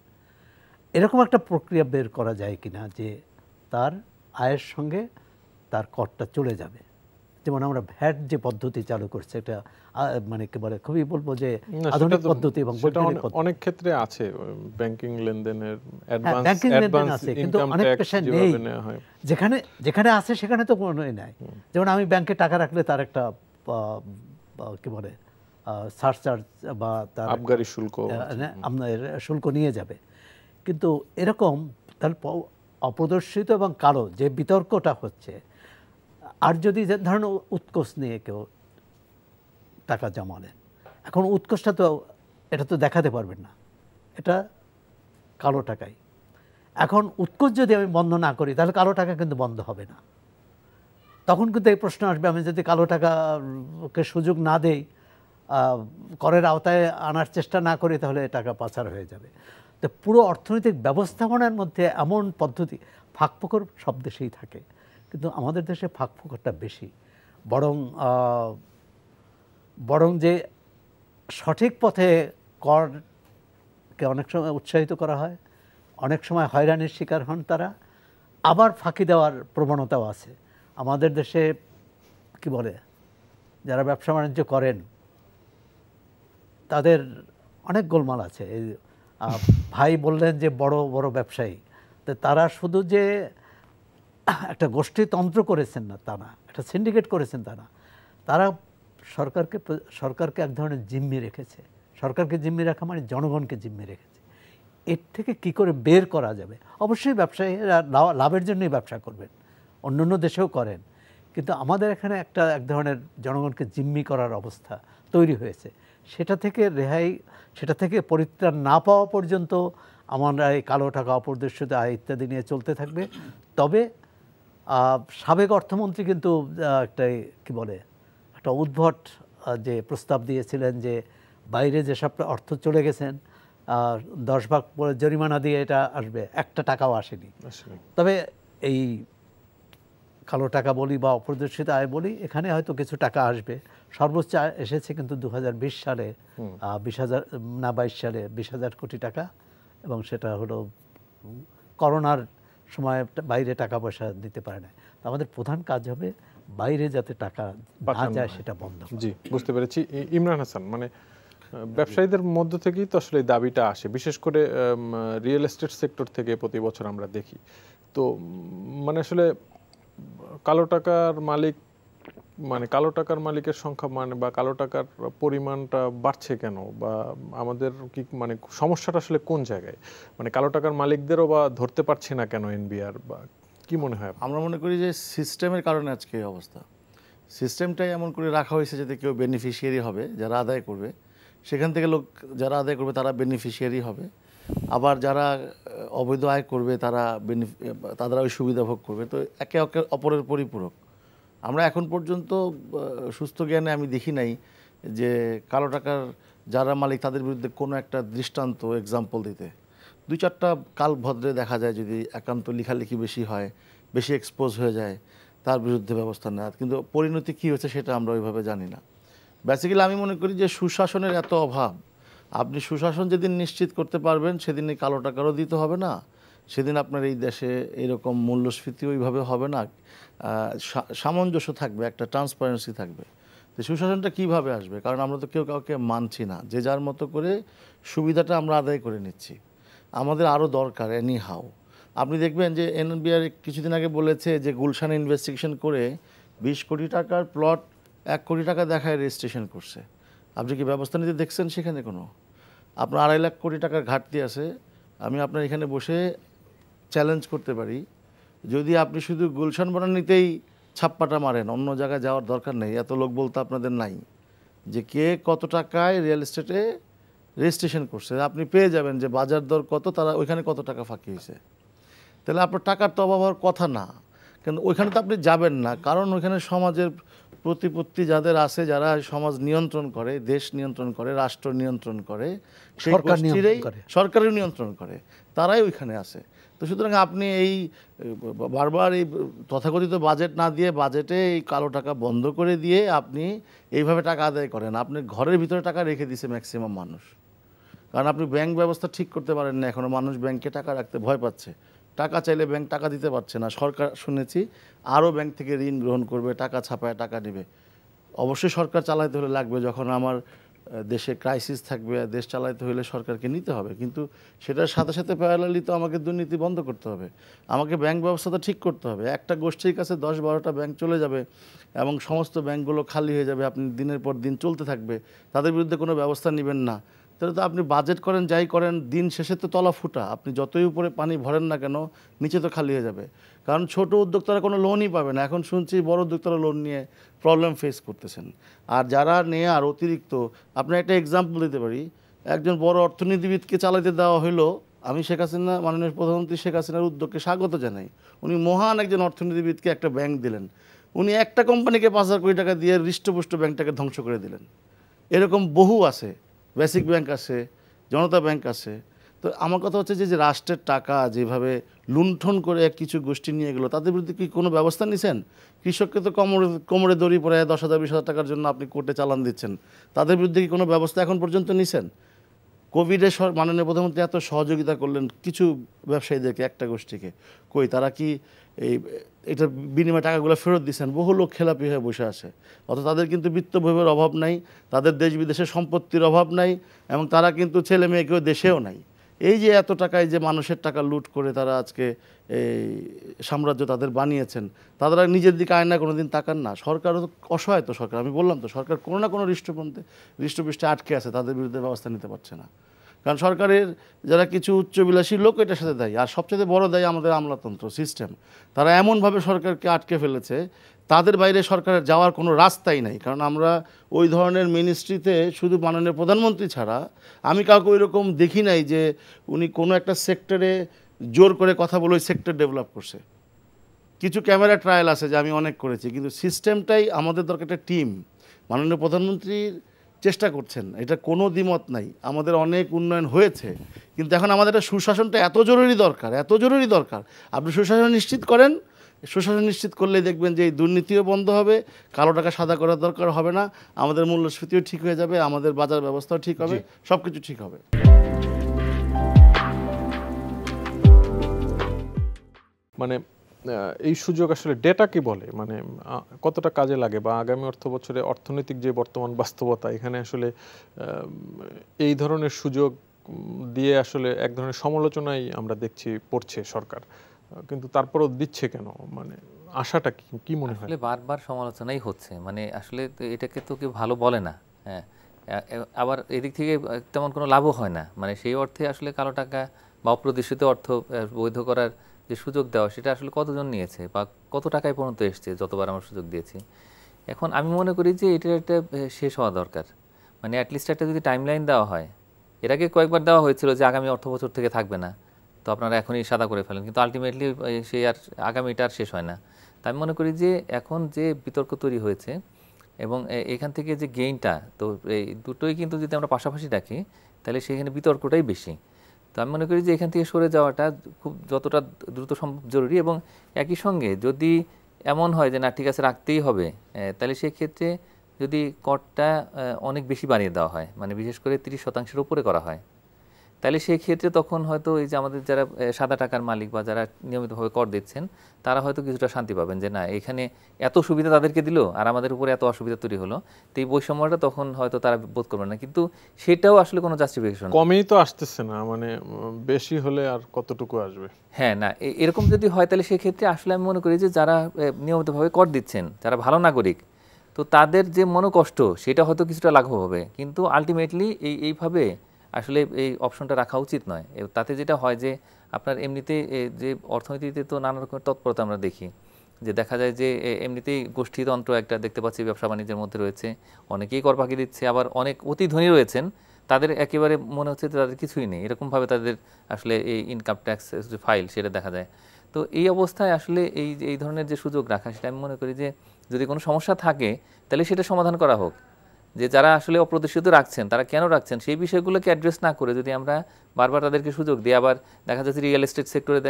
D: এরকম একটা প্রক্রিয়া বের করা যায় কিনা যে তার আয়ের সঙ্গে তার করটা চলে যাবে যেমন আমরা ভ্যাট যে পদ্ধতি চালু করছে এটা মানে কি বলে খুবই বলবো যে আধুনিক পদ্ধতি এবং
A: অনেক ক্ষেত্রে আছে ব্যাংকিং লেনদেনের
D: ব্যাংকিং লেনদেন আছে কিন্তু অনেক পেশা নেই যেখানে যেখানে আছে সেখানে তো কোনোই নাই যেমন আমি ব্যাংকে টাকা রাখলে তার একটা কি বলে সারচার্জ বা তার আবগারি শুল্ক হ্যাঁ, আপনার শুল্ক নিয়ে যাবে কিন্তু এরকম তার অপ্রদর্শিত এবং কারো যে বিতর্কটা হচ্ছে আর যদি ধরেন উৎকোষ নিয়ে কেউ টাকা জমালেন এখন উৎকোষটা তো এটা তো দেখাতে পারবেন না এটা কালো টাকাই এখন উৎকোষ যদি আমি বন্ধ না করি তাহলে কালো টাকা কিন্তু বন্ধ হবে না তখন কিন্তু এই প্রশ্ন আসবে আমি যদি কালো টাকাকে সুযোগ না দেই করের আওতায় আনার চেষ্টা না করি তাহলে টাকা পাচার হয়ে যাবে তো পুরো অর্থনৈতিক ব্যবস্থাপনার মধ্যে এমন পদ্ধতি ফাঁকফোকর সব দেশেই থাকে কিন্তু আমাদের দেশে ফাঁক ফোকরটা বেশি বরং বরং যে সঠিক পথে করকে অনেক সময় উৎসাহিত করা হয় অনেক সময় হয়রানির শিকার হন তারা আবার ফাঁকি দেওয়ার প্রবণতাও আছে আমাদের দেশে কি বলে যারা ব্যবসা বাণিজ্য করেন তাদের অনেক গোলমাল আছে এই ভাই বললেন যে বড় বড় ব্যবসায়ী তো তারা শুধু যে একটা গোষ্ঠীতন্ত্র করেছেন না তা না একটা সিন্ডিকেট করেছেন তারা তারা সরকারকে সরকারকে এক ধরনের জিম্মি রেখেছে সরকারকে জিম্মি রাখা মানে জনগণকে জিম্মি রেখেছে এর থেকে কি করে বের করা যাবে অবশ্যই ব্যবসায়ীরা লাভের জন্যই ব্যবসা করবেন অন্য অন্য দেশেও করেন কিন্তু আমাদের এখানে একটা এক ধরনের জনগণকে জিম্মি করার অবস্থা তৈরি হয়েছে সেটা থেকে রেহাই সেটা থেকে পরিত্রাণ না পাওয়া পর্যন্ত আমরা এই কালো টাকা অপরদর্শিত আয় ইত্যাদি নিয়ে চলতে থাকবে তবে সাবেক অর্থমন্ত্রী কিন্তু একটা কি বলে একটা উদ্ভট যে প্রস্তাব দিয়েছিলেন যে বাইরে যেসব অর্থ চলে গেছেন দশ ভাগ জরিমানা দিয়ে এটা আসবে একটা টাকাও আসেনি তবে এই কালো টাকা বলি বা অপ্রদর্শিত আয় বলি এখানে হয়তো কিছু টাকা আসবে সর্বোচ্চ এসেছে কিন্তু দু সালে বিশ হাজার না বাইশ সালে বিশ হাজার কোটি টাকা এবং সেটা হলো করোনার সময় বাইরে টাকা পয়সা দিতে পারে না আমাদের প্রধান কাজ হবে বাইরে যাতে টাকা না যায় সেটা বন্ধ জি
A: বুঝতে পেরেছি ইমরান হাসান মানে ব্যবসায়ীদের মধ্য থেকেই তো আসলে দাবিটা আসে বিশেষ করে রিয়েল এস্টেট সেক্টর থেকে প্রতি বছর আমরা দেখি তো মানে আসলে কালো টাকার মালিক মানে কালো টাকার মালিকের সংখ্যা মানে বা কালো টাকার পরিমাণটা বাড়ছে কেন বা আমাদের কি মানে সমস্যাটা আসলে কোন জায়গায় মানে কালো টাকার মালিকদেরও
C: বা ধরতে পারছে না কেন এনবিআর বা কি মনে হয় আমরা মনে করি যে সিস্টেমের কারণে আজকে এই অবস্থা সিস্টেমটাই এমন করে রাখা হয়েছে যাতে কেউ বেনিফিশিয়ারি হবে যারা আদায় করবে সেখান থেকে লোক যারা আদায় করবে তারা বেনিফিশিয়ারি হবে আবার যারা অবৈধ আয় করবে তারা তারা ওই সুবিধা ভোগ করবে তো একে অপরের পরিপূরক আমরা এখন পর্যন্ত সুস্থ জ্ঞানে আমি দেখি নাই যে কালো টাকার যারা মালিক তাদের বিরুদ্ধে কোনো একটা দৃষ্টান্ত এক্সাম্পল দিতে দুই চারটা কাল ভদ্রে দেখা যায় যদি একান্ত লেখালেখি বেশি হয় বেশি এক্সপোজ হয়ে যায় তার বিরুদ্ধে ব্যবস্থা নেওয়া কিন্তু পরিণতি কী হয়েছে সেটা আমরা ওইভাবে জানি না বেসিক্যালি আমি মনে করি যে সুশাসনের এত অভাব আপনি সুশাসন যেদিন নিশ্চিত করতে পারবেন সেদিনই কালো টাকারও দিতে হবে না সেদিন আপনার এই দেশে এরকম মূল্যস্ফীতি ওইভাবে হবে না সামঞ্জস্য থাকবে একটা ট্রান্সপারেন্সি থাকবে তো সুশাসনটা কীভাবে আসবে কারণ আমরা তো কেউ কাউকে মানছি না যে যার মতো করে সুবিধাটা আমরা আদায় করে নিচ্ছি আমাদের আরও দরকার এনি হাউ আপনি দেখবেন যে এনবিআর কিছুদিন আগে বলেছে যে গুলশান ইনভেস্টিগেশন করে বিশ কোটি টাকার প্লট এক কোটি টাকা দেখায় রেজিস্ট্রেশন করছে আপনি কি ব্যবস্থা নিতে দেখছেন সেখানে কোনো আপনার আড়াই লাখ কোটি টাকার ঘাটতি আছে আমি আপনার এখানে বসে চ্যালেঞ্জ করতে পারি যদি আপনি শুধু গুলশান বনানীতেই ছাপ্পাটা মারেন অন্য জায়গায় যাওয়ার দরকার নেই এত লোক বলতে আপনাদের নাই যে কে কত টাকায় রিয়েল এস্টেটে রেজিস্ট্রেশন করছে আপনি পেয়ে যাবেন যে বাজার দর কত তারা ওইখানে কত টাকা ফাঁকি হয়েছে তাহলে আপনার টাকার তো অভাব হওয়ার কথা না কেন ওইখানে তো আপনি যাবেন না কারণ ওইখানে সমাজের প্রতিপত্তি যাদের আছে যারা সমাজ নিয়ন্ত্রণ করে দেশ নিয়ন্ত্রণ করে রাষ্ট্র নিয়ন্ত্রণ করে সেই সরকারের নিয়ন্ত্রণ করে তারাই ওইখানে আছে তো সুতরাং আপনি এই বারবার এই তথাকথিত বাজেট না দিয়ে বাজেটে এই কালো টাকা বন্ধ করে দিয়ে আপনি এইভাবে টাকা আদায় করেন আপনি ঘরের ভিতরে টাকা রেখে দিছে ম্যাক্সিমাম মানুষ কারণ আপনি ব্যাংক ব্যবস্থা ঠিক করতে পারেন না এখনও মানুষ ব্যাংকে টাকা রাখতে ভয় পাচ্ছে টাকা চাইলে ব্যাংক টাকা দিতে পারছে না সরকার শুনেছি আরও ব্যাংক থেকে ঋণ গ্রহণ করবে টাকা ছাপায় টাকা নেবে অবশ্যই সরকার চালাইতে হলে লাগবে যখন আমার দেশে ক্রাইসিস থাকবে দেশ চালাইতে হলে সরকারকে নিতে হবে কিন্তু সেটার সাথে সাথে প্যারালালি তো আমাকে দুর্নীতি বন্ধ করতে হবে আমাকে ব্যাংক ব্যবস্থা তো ঠিক করতে হবে একটা গোষ্ঠীর কাছে দশ বারোটা ব্যাংক চলে যাবে এবং সমস্ত ব্যাংকগুলো খালি হয়ে যাবে আপনি দিনের পর দিন চলতে থাকবে তাদের বিরুদ্ধে কোনো ব্যবস্থা নেবেন না তাহলে তো আপনি বাজেট করেন যাই করেন দিন শেষে তো তলা ফুটা আপনি যতই উপরে পানি ভরেন না কেন নিচে তো খালি হয়ে যাবে কারণ ছোট উদ্যোক্তারা কোনো লোনই পাবে না এখন শুনছি বড় উদ্যোক্তারা লোন নিয়ে প্রবলেম ফেস করতেছেন আর যারা আর অতিরিক্ত আপনার একটা এক্সাম্পল দিতে পারি একজন বড় অর্থনীতিবিদকে চালাতে দেওয়া হলো আমি শেখ হাসিনা মাননীয় প্রধানমন্ত্রী শেখ হাসিনার উদ্যোগকে স্বাগত জানাই উনি মহান একজন অর্থনীতিবিদকে একটা ব্যাংক দিলেন উনি একটা কোম্পানিকে পাঁচ হাজার কোটি টাকা দিয়ে হৃষ্টপুষ্ট ব্যাংকটাকে ধ্বংস করে দিলেন এরকম বহু আছে বেসিক ব্যাংক আছে জনতা ব্যাংক আছে তো আমার কথা হচ্ছে যে রাষ্ট্রের টাকা যেভাবে লুণ্ঠন করে এক কিছু গোষ্ঠী নিয়ে গেলো তাদের বিরুদ্ধে কি কোনো ব্যবস্থা নিছেন কৃষককে তো কোমরে কোমরে দড়ি পড়ে দশ হাজার বিশ হাজার টাকার জন্য আপনি কোর্টে চালান দিচ্ছেন তাদের বিরুদ্ধে কি কোনো ব্যবস্থা এখন পর্যন্ত নিছেন কোভিডে মাননীয় প্রধানমন্ত্রী এত সহযোগিতা করলেন কিছু ব্যবসায়ীদেরকে একটা গোষ্ঠীকে কই তারা কি এই এটার বিনিময়ে টাকাগুলো ফেরত দিচ্ছেন বহু লোক খেলাপি হয়ে বসে আছে অত তাদের কিন্তু বিত্তভৈবের অভাব নাই তাদের দেশ বিদেশে সম্পত্তির অভাব নাই এবং তারা কিন্তু ছেলে মেয়ে কেউ দেশেও নাই এই যে এত টাকায় যে মানুষের টাকা লুট করে তারা আজকে এই সাম্রাজ্য তাদের বানিয়েছেন তারা নিজের দিকে আয় না কোনো দিন তাকান না সরকারও অসহায় তো সরকার আমি বললাম তো সরকার কোনো না কোনো হৃষ্টপন্থে হৃষ্টপৃষ্টে আটকে আছে তাদের বিরুদ্ধে ব্যবস্থা নিতে পারছে না কারণ সরকারের যারা কিছু উচ্চবিলাসী লোক এটার সাথে দেয় আর সবচেয়ে বড় দেয় আমাদের আমলাতন্ত্র সিস্টেম তারা এমনভাবে সরকারকে আটকে ফেলেছে তাদের বাইরে সরকারের যাওয়ার কোনো রাস্তাই নাই কারণ আমরা ওই ধরনের মিনিস্ট্রিতে শুধু মাননীয় প্রধানমন্ত্রী ছাড়া আমি কাউকে ওই রকম দেখি নাই যে উনি কোনো একটা সেক্টরে জোর করে কথা বলে ওই সেক্টর ডেভেলপ করছে কিছু ক্যামেরা ট্রায়াল আছে যে আমি অনেক করেছি কিন্তু সিস্টেমটাই আমাদের দরকার একটা টিম মাননীয় প্রধানমন্ত্রীর চেষ্টা করছেন এটা কোনো দ্বিমত নাই আমাদের অনেক উন্নয়ন হয়েছে কিন্তু এখন আমাদের সুশাসনটা এত জরুরি দরকার এত জরুরি দরকার আপনি সুশাসন নিশ্চিত করেন সুশাসন নিশ্চিত করলে দেখবেন যে এই দুর্নীতিও বন্ধ হবে কালো টাকা সাদা করার দরকার হবে না আমাদের মূল্যস্ফীতিও ঠিক হয়ে যাবে আমাদের বাজার ব্যবস্থাও ঠিক হবে সব কিছু ঠিক হবে
A: মানে এই সুযোগ আসলে ডেটা কি বলে মানে কতটা কাজে লাগে বা আগামী অর্থ বছরে অর্থনৈতিক যে বর্তমান বাস্তবতা এখানে আসলে এই ধরনের সুযোগ দিয়ে আসলে এক ধরনের সমালোচনাই আমরা দেখছি পড়ছে সরকার কিন্তু তারপরও দিচ্ছে কেন মানে আশাটা কি কি মনে হয় আসলে
B: বারবার সমালোচনাই হচ্ছে মানে আসলে এটাকে তো কেউ ভালো বলে না হ্যাঁ আবার এদিক থেকে তেমন কোনো লাভও হয় না মানে সেই অর্থে আসলে কালো টাকা বা অপ্রদর্শিত অর্থ বৈধ করার যে সুযোগ দেওয়া সেটা আসলে কতজন নিয়েছে বা কত টাকায় পর্যন্ত এসছে যতবার আমরা সুযোগ দিয়েছি এখন আমি মনে করি যে এটার একটা শেষ হওয়া দরকার মানে অ্যাটলিস্ট একটা যদি টাইমলাইন দেওয়া হয় এর আগে কয়েকবার দেওয়া হয়েছিল যে আগামী অর্থ বছর থেকে থাকবে না তো আপনারা এখনই সাদা করে ফেলেন কিন্তু আলটিমেটলি সেই আর আগামীটা আর শেষ হয় না তাই আমি মনে করি যে এখন যে বিতর্ক তৈরি হয়েছে এবং এখান থেকে যে গেইনটা তো এই দুটোই কিন্তু যদি আমরা পাশাপাশি রাখি তাহলে সেখানে বিতর্কটাই বেশি তো আমি মনে করি যে এখান থেকে সরে যাওয়াটা খুব যতটা দ্রুত সম্ভব জরুরি এবং একই সঙ্গে যদি এমন হয় যে না ঠিক আছে রাখতেই হবে তাহলে সেক্ষেত্রে যদি করটা অনেক বেশি বাড়িয়ে দেওয়া হয় মানে বিশেষ করে তিরিশ শতাংশের উপরে করা হয় তাহলে সেই ক্ষেত্রে তখন হয়তো এই যে আমাদের যারা সাদা টাকার মালিক বা যারা নিয়মিতভাবে কর দিচ্ছেন তারা হয়তো কিছুটা শান্তি পাবেন যে না এখানে এত সুবিধা তাদেরকে দিল আর আমাদের উপরে এত অসুবিধা তৈরি হলো তো এই বৈষম্যটা তখন হয়তো তারা বোধ করবে না কিন্তু সেটাও আসলে কোনো জাস্টিফিকেশন কমেই তো আসতেছে না মানে বেশি হলে আর কতটুকু আসবে হ্যাঁ না এরকম যদি হয় তাহলে সেক্ষেত্রে আসলে আমি মনে করি যে যারা নিয়মিতভাবে কর দিচ্ছেন যারা ভালো নাগরিক তো তাদের যে মনোকষ্ট সেটা হয়তো কিছুটা লাঘব হবে কিন্তু আলটিমেটলি এই এইভাবে আসলে এই অপশনটা রাখা উচিত নয় তাতে যেটা হয় যে আপনার এমনিতে যে অর্থনীতিতে তো নানা রকমের তৎপরতা আমরা দেখি যে দেখা যায় যে এমনিতেই গোষ্ঠীতন্ত্র একটা দেখতে পাচ্ছি ব্যবসা বাণিজ্যের মধ্যে রয়েছে অনেকেই কর ফাঁকি দিচ্ছে আবার অনেক অতি ধনী রয়েছেন তাদের একেবারে মনে হচ্ছে তাদের কিছুই নেই এরকমভাবে তাদের আসলে এই ইনকাম ট্যাক্স যে ফাইল সেটা দেখা যায় তো এই অবস্থায় আসলে এই এই ধরনের যে সুযোগ রাখা সেটা আমি মনে করি যে যদি কোনো সমস্যা থাকে তাহলে সেটা সমাধান করা হোক যে যারা আসলে অপ্রতিষ্ঠিত রাখছেন তারা কেন রাখছেন সেই বিষয়গুলোকে অ্যাড্রেস না করে যদি আমরা বারবার তাদেরকে সুযোগ দিই আবার দেখা যাচ্ছে রিয়েল এস্টেট সেক্টরে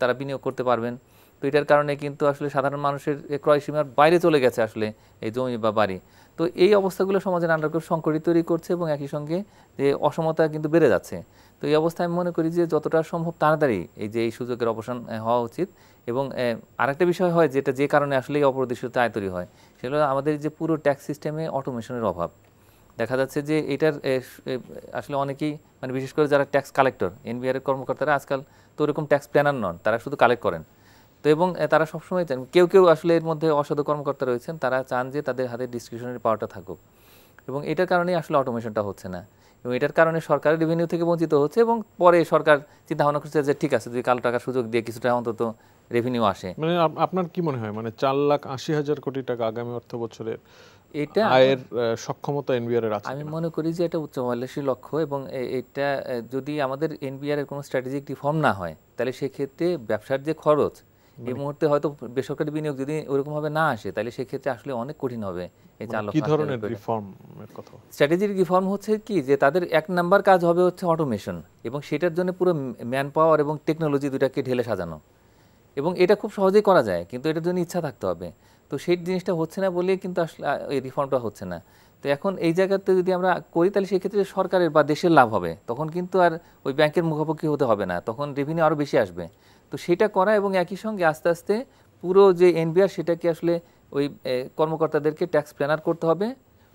B: তারা বিনিয়োগ করতে পারবেন তো এটার কারণে কিন্তু আসলে সাধারণ মানুষের ক্রয় সীমার বাইরে চলে গেছে আসলে এই জমি বা বাড়ি তো এই অবস্থাগুলো সমাজের রকম সংকটই তৈরি করছে এবং একই সঙ্গে যে অসমতা কিন্তু বেড়ে যাচ্ছে তো এই অবস্থায় আমি মনে করি যে যতটা সম্ভব তাড়াতাড়ি এই যে এই সুযোগের অবসান হওয়া উচিত এবং আরেকটা বিষয় হয় যেটা যে কারণে আসলে এই অপ্রদর্শিত আয় তৈরি হয় সেগুলো আমাদের যে পুরো ট্যাক্স সিস্টেমে অটোমেশনের অভাব দেখা যাচ্ছে যে এটার আসলে অনেকেই মানে বিশেষ করে যারা ট্যাক্স কালেক্টর এনবিআর কর্মকর্তারা আজকাল তো ওরকম ট্যাক্স প্ল্যানার নন তারা শুধু কালেক্ট করেন তো এবং তারা সবসময় চান কেউ কেউ আসলে এর মধ্যে অসাধু কর্মকর্তা রয়েছেন তারা চান যে তাদের হাতে ডিসক্রিপশনের পাওয়ারটা থাকুক এবং এটার কারণেই আসলে অটোমেশনটা হচ্ছে না এবং এটার কারণে সরকারের রেভিনিউ থেকে বঞ্চিত হচ্ছে এবং পরে সরকার চিন্তা ভাবনা করছে যে ঠিক আছে যদি কালো টাকার সুযোগ দিয়ে কিছুটা অন্তত রেভিনিউ আসে
A: মানে আপনার কি মনে হয় মানে চার লাখ আশি হাজার
B: কোটি টাকা আগামী অর্থ বছরে এটা আয়ের সক্ষমতা এনবিআর এর আছে আমি মনে করি যে এটা উচ্চ মূল্যশীল লক্ষ্য এবং এটা যদি আমাদের এনবিআর এর কোনো স্ট্র্যাটেজিক রিফর্ম না হয় তাহলে সেক্ষেত্রে ব্যবসার যে খরচ মানে এই মুহূর্তে হয়তো বেসরকারি বিনিয়োগ যদি ওরকমভাবে না আসে তাহলে সেক্ষেত্রে আসলে অনেক কঠিন হবে এই মানে কি ধরনের কথা রিফর্ম হচ্ছে কি যে তাদের এক নাম্বার কাজ হবে হচ্ছে অটোমেশন এবং সেটার জন্য পুরো ম্যান পাওয়ার এবং টেকনোলজি দুটাকে ঢেলে সাজানো এবং এটা খুব সহজেই করা যায় কিন্তু এটার জন্য ইচ্ছা থাকতে হবে তো সেই জিনিসটা হচ্ছে না বলে কিন্তু আসলে এই রিফর্মটা হচ্ছে না তো এখন এই জায়গাতে যদি আমরা করি তাহলে সেক্ষেত্রে সরকারের বা দেশের লাভ হবে তখন কিন্তু আর ওই ব্যাংকের মুখোমুখি হতে হবে না তখন রেভিনিউ আরও বেশি আসবে তো সেটা করা এবং একই সঙ্গে আস্তে আস্তে পুরো যে এনবিআর সেটাকে আসলে ওই কর্মকর্তাদেরকে ট্যাক্স প্ল্যানার করতে হবে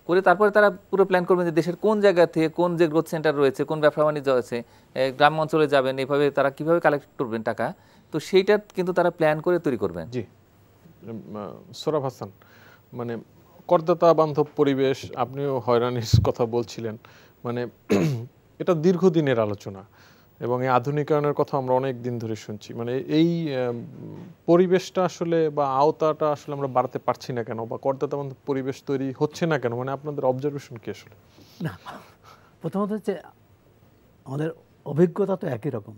B: করে তারপরে তারা পুরো প্ল্যান করবেন যে দেশের কোন জায়গা থেকে কোন যে গ্রোথ সেন্টার রয়েছে কোন ব্যবসা বাণিজ্য আছে গ্রাম অঞ্চলে যাবেন এভাবে তারা কিভাবে কালেক্ট করবেন টাকা তো সেইটা কিন্তু তারা প্ল্যান করে তৈরি করবেন জি সোরাফ হাসান
A: মানে করদাতা বান্ধব পরিবেশ আপনিও হয়রানির কথা বলছিলেন মানে এটা দীর্ঘদিনের আলোচনা এবং এই আধুনিকায়নের কথা আমরা অনেক দিন ধরে শুনছি মানে এই পরিবেশটা আসলে বা আওতাটা আসলে আমরা বাড়াতে পারছি না কেন বা করদাতা তেমন পরিবেশ তৈরি হচ্ছে না কেন মানে আপনাদের অবজারভেশন কি আসলে
D: না প্রথমত হচ্ছে আমাদের অভিজ্ঞতা তো একই রকম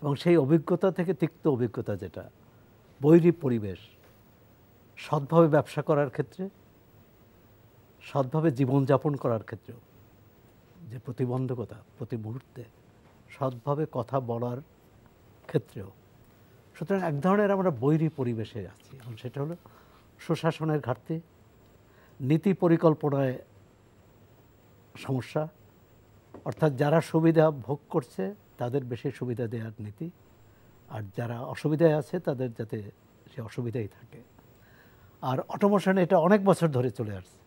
D: এবং সেই অভিজ্ঞতা থেকে তিক্ত অভিজ্ঞতা যেটা বৈরী পরিবেশ সৎভাবে ব্যবসা করার ক্ষেত্রে সৎভাবে জীবনযাপন করার ক্ষেত্রেও যে প্রতিবন্ধকতা প্রতি মুহূর্তে সৎভাবে কথা বলার ক্ষেত্রেও সুতরাং এক ধরনের আমরা বৈরী পরিবেশে যাচ্ছি এখন সেটা হলো সুশাসনের ঘাটতি নীতি পরিকল্পনায় সমস্যা অর্থাৎ যারা সুবিধা ভোগ করছে তাদের বেশি সুবিধা দেওয়ার নীতি আর যারা অসুবিধায় আছে তাদের যাতে সে অসুবিধাই থাকে আর অটোমোশন এটা অনেক বছর ধরে চলে আসছে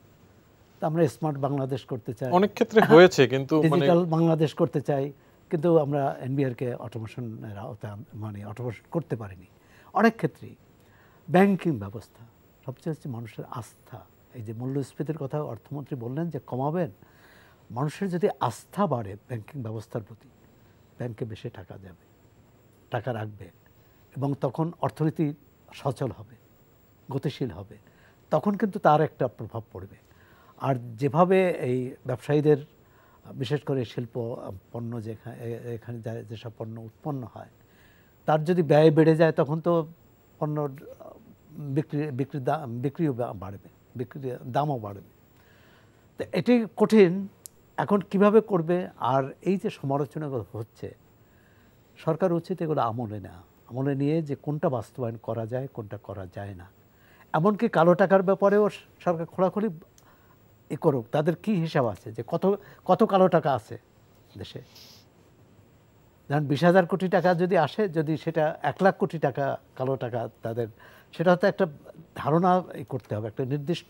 D: তা আমরা স্মার্ট বাংলাদেশ করতে চাই অনেক ক্ষেত্রে হয়েছে
A: কিন্তু ডিজিটাল মানে
D: বাংলাদেশ করতে চাই কিন্তু আমরা এনবিআরকে অটোমেশনের আওতা মানে অটোমেশন করতে পারিনি অনেক ক্ষেত্রেই ব্যাংকিং ব্যবস্থা সবচেয়ে হচ্ছে মানুষের আস্থা এই যে মূল্যস্ফীতির কথা অর্থমন্ত্রী বললেন যে কমাবেন মানুষের যদি আস্থা বাড়ে ব্যাংকিং ব্যবস্থার প্রতি ব্যাংকে বেশি টাকা যাবে টাকা রাখবে এবং তখন অর্থনীতি সচল হবে গতিশীল হবে তখন কিন্তু তার একটা প্রভাব পড়বে আর যেভাবে এই ব্যবসায়ীদের বিশেষ করে শিল্প পণ্য যেখানে এখানে যেসব পণ্য উৎপন্ন হয় তার যদি ব্যয় বেড়ে যায় তখন তো পণ্য বিক্রি বিক্রি দাম বিক্রিও বাড়বে বিক্রি দামও বাড়বে তো এটি কঠিন এখন কিভাবে করবে আর এই যে সমালোচনা হচ্ছে সরকার উচিত এগুলো আমলে না আমলে নিয়ে যে কোনটা বাস্তবায়ন করা যায় কোনটা করা যায় না এমনকি কালো টাকার ব্যাপারেও সরকার খোলাখুলি এ করুক তাদের কি হিসাব আছে যে কত কত কালো টাকা আছে দেশে যেমন বিশ হাজার কোটি টাকা যদি আসে যদি সেটা এক লাখ কোটি টাকা কালো টাকা তাদের সেটা হয়তো একটা ধারণা করতে হবে একটা নির্দিষ্ট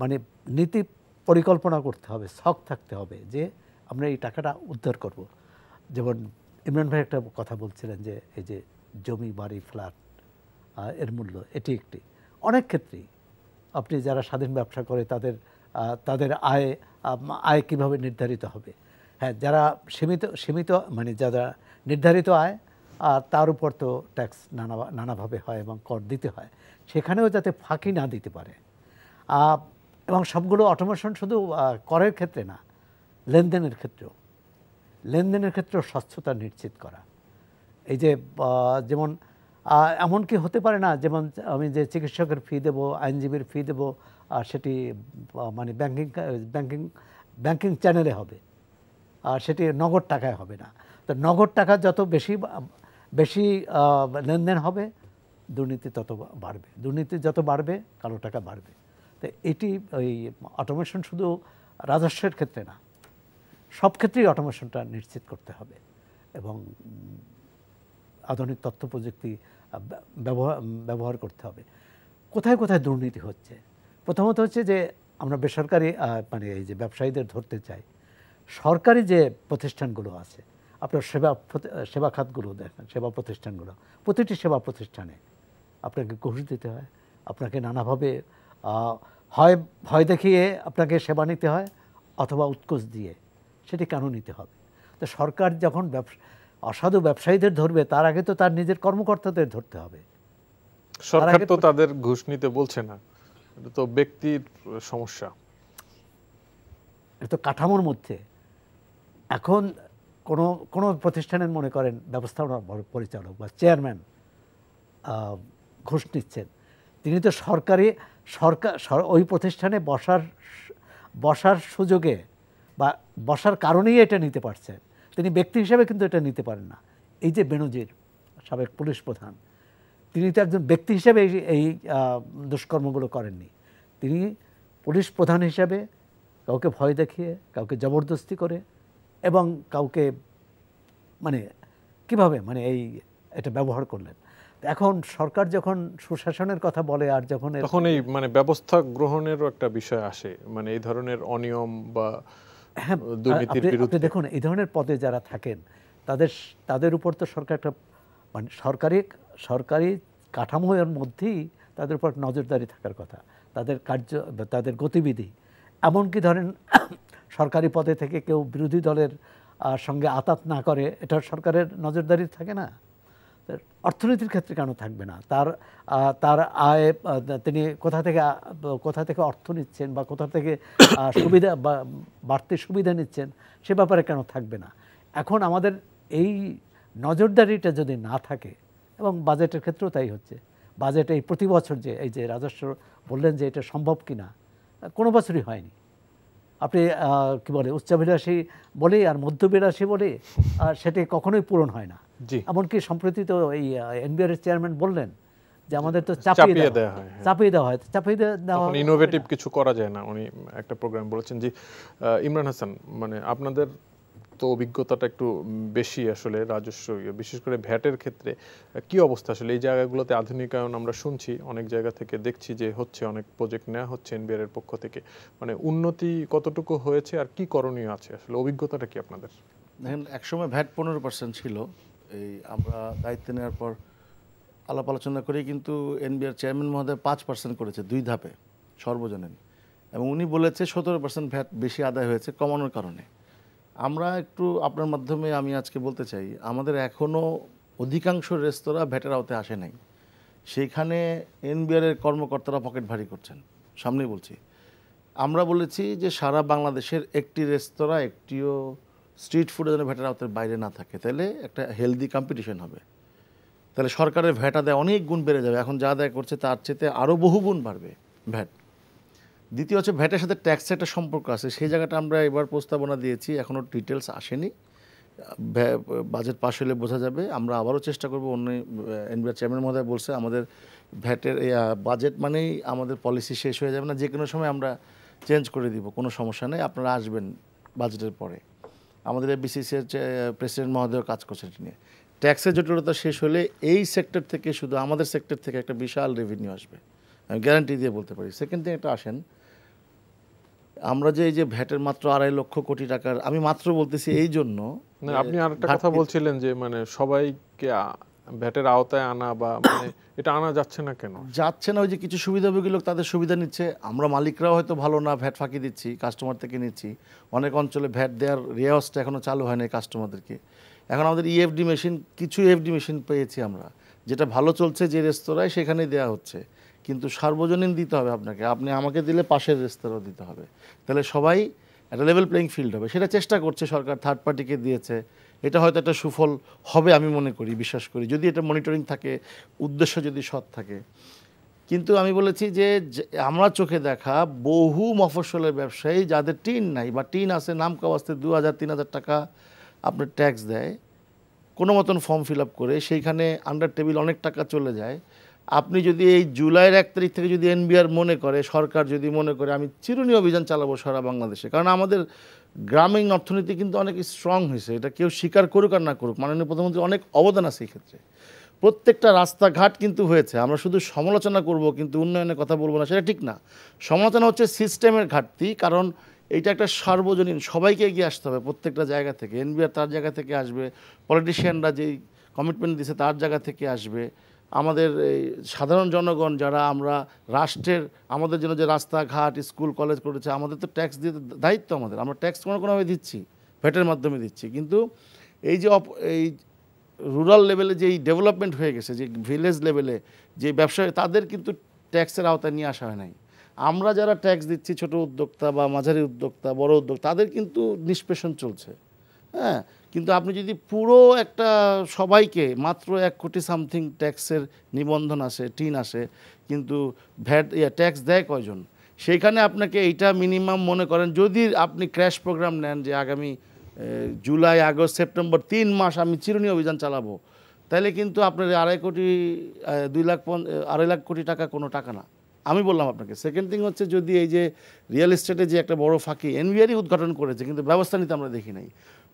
D: মানে নীতি পরিকল্পনা করতে হবে শখ থাকতে হবে যে আমরা এই টাকাটা উদ্ধার করব। যেমন ইমরান ভাই একটা কথা বলছিলেন যে এই যে জমি বাড়ি ফ্ল্যাট এর মূল্য এটি একটি অনেক ক্ষেত্রেই আপনি যারা স্বাধীন ব্যবসা করে তাদের তাদের আয় আয় কীভাবে নির্ধারিত হবে হ্যাঁ যারা সীমিত সীমিত মানে যারা নির্ধারিত আয় আর তার উপর তো ট্যাক্স নানা নানাভাবে হয় এবং কর দিতে হয় সেখানেও যাতে ফাঁকি না দিতে পারে এবং সবগুলো অটোমেশন শুধু করের ক্ষেত্রে না লেনদেনের ক্ষেত্রেও লেনদেনের ক্ষেত্রেও স্বচ্ছতা নিশ্চিত করা এই যে যেমন এমন কি হতে পারে না যেমন আমি যে চিকিৎসকের ফি দেবো আইনজীবীর ফি দেবো আর সেটি মানে ব্যাংকিং ব্যাংকিং ব্যাংকিং চ্যানেলে হবে আর সেটি নগদ টাকায় হবে না তো নগদ টাকা যত বেশি বেশি লেনদেন হবে দুর্নীতি তত বাড়বে দুর্নীতি যত বাড়বে কালো টাকা বাড়বে তো এটি ওই অটোমেশন শুধু রাজস্বের ক্ষেত্রে না সব ক্ষেত্রেই অটোমেশনটা নিশ্চিত করতে হবে এবং আধুনিক তথ্য প্রযুক্তি ব্যবহার ব্যবহার করতে হবে কোথায় কোথায় দুর্নীতি হচ্ছে প্রথমত হচ্ছে যে আমরা বেসরকারি মানে এই যে ব্যবসায়ীদের ধরতে চাই সরকারি যে প্রতিষ্ঠানগুলো আছে আপনার সেবা সেবা খাতগুলো দেখেন সেবা প্রতিষ্ঠানগুলো প্রতিটি সেবা প্রতিষ্ঠানে আপনাকে ঘুষ দিতে হয় আপনাকে নানাভাবে হয় ভয় দেখিয়ে আপনাকে সেবা নিতে হয় অথবা উৎকোচ দিয়ে সেটি কেন নিতে হবে তো সরকার যখন ব্যবসা অসাধু ব্যবসায়ীদের ধরবে তার আগে তো তার নিজের কর্মকর্তাদের ধরতে হবে
A: সরকার তো তাদের ঘুষ নিতে বলছে না এটা তো ব্যক্তির সমস্যা
D: এটা তো কাঠামোর মধ্যে এখন কোনো কোনো প্রতিষ্ঠানের মনে করেন ব্যবস্থাপনা পরিচালক বা চেয়ারম্যান ঘোষ নিচ্ছেন তিনি তো সরকারি সরকার ওই প্রতিষ্ঠানে বসার বসার সুযোগে বা বসার কারণেই এটা নিতে পারছেন তিনি ব্যক্তি হিসাবে কিন্তু এটা নিতে পারেন না এই যে বেনজির সাবেক পুলিশ প্রধান তিনি তো একজন ব্যক্তি হিসেবে এই দুষ্কর্মগুলো করেননি তিনি পুলিশ প্রধান হিসাবে কাউকে ভয় দেখিয়ে কাউকে জবরদস্তি করে এবং কাউকে মানে কিভাবে মানে এই এটা ব্যবহার করলেন এখন সরকার যখন সুশাসনের কথা বলে আর যখন তখন এই
A: মানে ব্যবস্থা গ্রহণেরও একটা বিষয় আসে মানে এই ধরনের অনিয়ম বা হ্যাঁ
D: দেখুন এই ধরনের পদে যারা থাকেন তাদের তাদের উপর তো সরকার একটা মানে সরকারি সরকারি কাঠামোয়ের মধ্যেই তাদের উপর নজরদারি থাকার কথা তাদের কার্য তাদের গতিবিধি এমনকি ধরেন সরকারি পদে থেকে কেউ বিরোধী দলের সঙ্গে আতাত না করে এটা সরকারের নজরদারি থাকে না অর্থনীতির ক্ষেত্রে কেন থাকবে না তার তার আয় তিনি কোথা থেকে কোথা থেকে অর্থ নিচ্ছেন বা কোথা থেকে সুবিধা বা বাড়তি সুবিধা নিচ্ছেন সে ব্যাপারে কেন থাকবে না এখন আমাদের এই নজরদারিটা যদি না থাকে এবং বাজেটের ক্ষেত্রেও তাই হচ্ছে বাজেট এই প্রতি বছর যে এই যে রাজস্ব বললেন যে এটা সম্ভব কি না কোনো বছরই হয়নি আপনি কি বলে উচ্চাভিলাষী বলে আর মধ্যবিলাসী বলে আর সেটি কখনোই পূরণ হয় না এমনকি সম্প্রতি তো এই এনবিআর চেয়ারম্যান বললেন যে আমাদের তো চাপিয়ে দেওয়া হয় হ্যাঁ। চাপিয়ে দেওয়া হয় চাপিয়ে দেওয়া ইনোভেটিভ
A: কিছু করা যায় না উনি একটা প্রোগ্রাম বলেছেন যে ইমরান হাসান মানে আপনাদের তো অভিজ্ঞতাটা একটু বেশি আসলে রাজস্ব বিশেষ করে ভ্যাটের ক্ষেত্রে কি অবস্থা আসলে এই জায়গাগুলোতে আধুনিকায়ন আমরা শুনছি অনেক জায়গা থেকে দেখছি যে হচ্ছে অনেক প্রজেক্ট নেওয়া হচ্ছে এনবিআর এর পক্ষ থেকে মানে উন্নতি কতটুকু হয়েছে আর কি করণীয় আছে
C: আসলে অভিজ্ঞতাটা কি আপনাদের দেখেন একসময় ভ্যাট পনেরো পার্সেন্ট ছিল এই আমরা দায়িত্ব নেওয়ার পর আলাপ আলোচনা করি কিন্তু এনবিআর চেয়ারম্যান মহোদয় পাঁচ পার্সেন্ট করেছে দুই ধাপে সর্বজনীন এবং উনি বলেছে সতেরো পার্সেন্ট ভ্যাট বেশি আদায় হয়েছে কমানোর কারণে আমরা একটু আপনার মাধ্যমে আমি আজকে বলতে চাই আমাদের এখনও অধিকাংশ রেস্তোরাঁ ভ্যাটের আওতে আসে নাই সেইখানে এনবিআরের কর্মকর্তারা পকেট ভারী করছেন সামনেই বলছি আমরা বলেছি যে সারা বাংলাদেশের একটি রেস্তোরাঁ একটিও স্ট্রিট ফুডে যেন ভ্যাটের আওতের বাইরে না থাকে তাহলে একটা হেলদি কম্পিটিশন হবে তাহলে সরকারের ভ্যাটা দেয় অনেক গুণ বেড়ে যাবে এখন যা দেয় করছে তার চেয়ে আরও বহু গুণ বাড়বে ভ্যাট দ্বিতীয় হচ্ছে ভ্যাটের সাথে ট্যাক্সের একটা সম্পর্ক আছে সেই জায়গাটা আমরা এবার প্রস্তাবনা দিয়েছি এখনও ডিটেলস আসেনি বাজেট পাশ হলে বোঝা যাবে আমরা আবারও চেষ্টা করব অন্য এনবিআর চেয়ারম্যান মহোদয় বলছে আমাদের ভ্যাটের বাজেট মানেই আমাদের পলিসি শেষ হয়ে যাবে না যে কোনো সময় আমরা চেঞ্জ করে দিব কোনো সমস্যা নেই আপনারা আসবেন বাজেটের পরে আমাদের বিসিসির প্রেসিডেন্ট মহোদয় কাজ করছে এটি নিয়ে ট্যাক্সের জটিলতা শেষ হলে এই সেক্টর থেকে শুধু আমাদের সেক্টর থেকে একটা বিশাল রেভিনিউ আসবে আমি গ্যারান্টি দিয়ে বলতে পারি সেকেন্ড থিং একটা আসেন আমরা যে এই যে ভ্যাটের মাত্র আড়াই লক্ষ কোটি টাকার আমি মাত্র বলতেছি এই জন্য আপনি আপনি একটা কথা বলছিলেন যে মানে সবাইকে
A: ভ্যাটের আওতায় আনা বা মানে এটা আনা যাচ্ছে না কেন
C: যাচ্ছে না ওই যে কিছু সুবিধাভোগী লোক তাদের সুবিধা নিচ্ছে আমরা মালিকরাও হয়তো ভালো না ভ্যাট ফাঁকি দিচ্ছি কাস্টমার থেকে নিচ্ছি অনেক অঞ্চলে ভ্যাট দেওয়ার রেওয়াজটা এখনও চালু হয়নি কাস্টমারদেরকে এখন আমাদের ইএফডি e মেশিন কিছু এফডি e মেশিন পেয়েছি আমরা যেটা ভালো চলছে যে রেস্তোরাঁয় সেখানেই দেওয়া হচ্ছে কিন্তু সার্বজনীন দিতে হবে আপনাকে আপনি আমাকে দিলে পাশের রেস্তোরাঁ দিতে হবে তাহলে সবাই একটা লেভেল প্লেইং ফিল্ড হবে সেটা চেষ্টা করছে সরকার থার্ড পার্টিকে দিয়েছে এটা হয়তো একটা সুফল হবে আমি মনে করি বিশ্বাস করি যদি এটা মনিটরিং থাকে উদ্দেশ্য যদি সৎ থাকে কিন্তু আমি বলেছি যে আমরা চোখে দেখা বহু মফসলের ব্যবসায়ী যাদের টিন নাই বা টিন আছে নাম কাওয়াজতে দু হাজার তিন হাজার টাকা আপনার ট্যাক্স দেয় কোনো মতন ফর্ম ফিল আপ করে সেইখানে আন্ডার টেবিল অনেক টাকা চলে যায় আপনি যদি এই জুলাইয়ের এক তারিখ থেকে যদি এনবিআর মনে করে সরকার যদি মনে করে আমি চিরুনি অভিযান চালাবো সারা বাংলাদেশে কারণ আমাদের গ্রামীণ অর্থনীতি কিন্তু অনেক স্ট্রং হয়েছে এটা কেউ স্বীকার করুক আর না করুক মাননীয় প্রধানমন্ত্রী অনেক অবদান আছে এই ক্ষেত্রে প্রত্যেকটা রাস্তাঘাট কিন্তু হয়েছে আমরা শুধু সমালোচনা করব কিন্তু উন্নয়নের কথা বলবো না সেটা ঠিক না সমালোচনা হচ্ছে সিস্টেমের ঘাটতি কারণ এটা একটা সার্বজনীন সবাইকে এগিয়ে আসতে হবে প্রত্যেকটা জায়গা থেকে এনবিআর তার জায়গা থেকে আসবে পলিটিশিয়ানরা যেই কমিটমেন্ট দিছে তার জায়গা থেকে আসবে আমাদের সাধারণ জনগণ যারা আমরা রাষ্ট্রের আমাদের জন্য যে রাস্তাঘাট স্কুল কলেজ করেছে আমাদের তো ট্যাক্স দিয়ে দায়িত্ব আমাদের আমরা ট্যাক্স কোনো কোনোভাবে দিচ্ছি ভেটের মাধ্যমে দিচ্ছি কিন্তু এই যে এই রুরাল লেভেলে যে ডেভেলপমেন্ট হয়ে গেছে যে ভিলেজ লেভেলে যে ব্যবসা তাদের কিন্তু ট্যাক্সের আওতায় নিয়ে আসা হয় নাই আমরা যারা ট্যাক্স দিচ্ছি ছোট উদ্যোক্তা বা মাঝারি উদ্যোক্তা বড় উদ্যোক্তা তাদের কিন্তু নিষ্পেষণ চলছে হ্যাঁ কিন্তু আপনি যদি পুরো একটা সবাইকে মাত্র এক কোটি সামথিং ট্যাক্সের নিবন্ধন আসে টিন আসে কিন্তু ভ্যাট ইয়া ট্যাক্স দেয় কয়জন সেইখানে আপনাকে এইটা মিনিমাম মনে করেন যদি আপনি ক্র্যাশ প্রোগ্রাম নেন যে আগামী জুলাই আগস্ট সেপ্টেম্বর তিন মাস আমি চিরুনি অভিযান চালাবো তাহলে কিন্তু আপনার আড়াই কোটি দুই লাখ আড়াই লাখ কোটি টাকা কোনো টাকা না আমি বললাম আপনাকে সেকেন্ড থিং হচ্ছে যদি এই যে রিয়েল এস্টেটে যে একটা বড় ফাঁকি এনবিআরই উদ্ঘাটন করেছে কিন্তু ব্যবস্থা নিতে আমরা দেখি নাই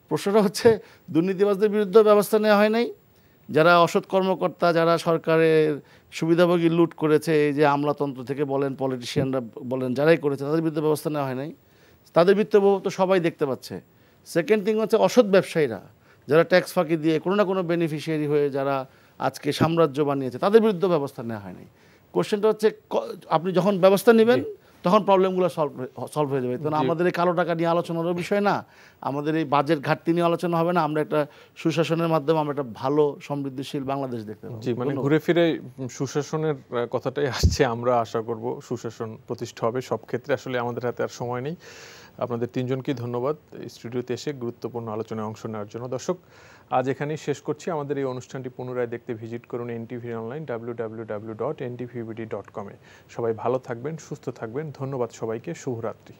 C: প্রশ্নটা হচ্ছে দুর্নীতিবাজদের বিরুদ্ধে ব্যবস্থা নেওয়া হয় নাই যারা অসৎ কর্মকর্তা যারা সরকারের সুবিধাভোগী লুট করেছে এই যে আমলাতন্ত্র থেকে বলেন পলিটিশিয়ানরা বলেন যারাই করেছে তাদের বিরুদ্ধে ব্যবস্থা নেওয়া হয় নাই তাদের বিত্তপ্রভাব তো সবাই দেখতে পাচ্ছে সেকেন্ড থিং হচ্ছে অসৎ ব্যবসায়ীরা যারা ট্যাক্স ফাঁকি দিয়ে কোনো না কোনো বেনিফিশিয়ারি হয়ে যারা আজকে সাম্রাজ্য বানিয়েছে তাদের বিরুদ্ধে ব্যবস্থা নেওয়া হয় নাই কোশ্চেনটা হচ্ছে আপনি যখন ব্যবস্থা নেবেন তখন প্রবলেমগুলো সলভ সলভ হয়ে যাবে তখন আমাদের এই কালো টাকা নিয়ে আলোচনারও বিষয় না আমাদের এই বাজেট ঘাটতি নিয়ে আলোচনা হবে না আমরা একটা সুশাসনের মাধ্যমে আমরা একটা ভালো সমৃদ্ধিশীল বাংলাদেশ দেখতে পাবো জি মানে ঘুরে
A: ফিরে সুশাসনের কথাটাই আসছে আমরা আশা করব সুশাসন প্রতিষ্ঠা হবে সব ক্ষেত্রে আসলে আমাদের হাতে আর সময় নেই আপনাদের তিনজনকেই ধন্যবাদ স্টুডিওতে এসে গুরুত্বপূর্ণ আলোচনায় অংশ নেওয়ার জন্য দর্শক আজ এখানেই শেষ করছি আমাদের এই অনুষ্ঠানটি পুনরায় দেখতে ভিজিট করুন NTV online W W W dot NTVBD dot কমে সবাই ভালো থাকবেন সুস্থ থাকবেন ধন্যবাদ সবাইকে শুভরাত্রি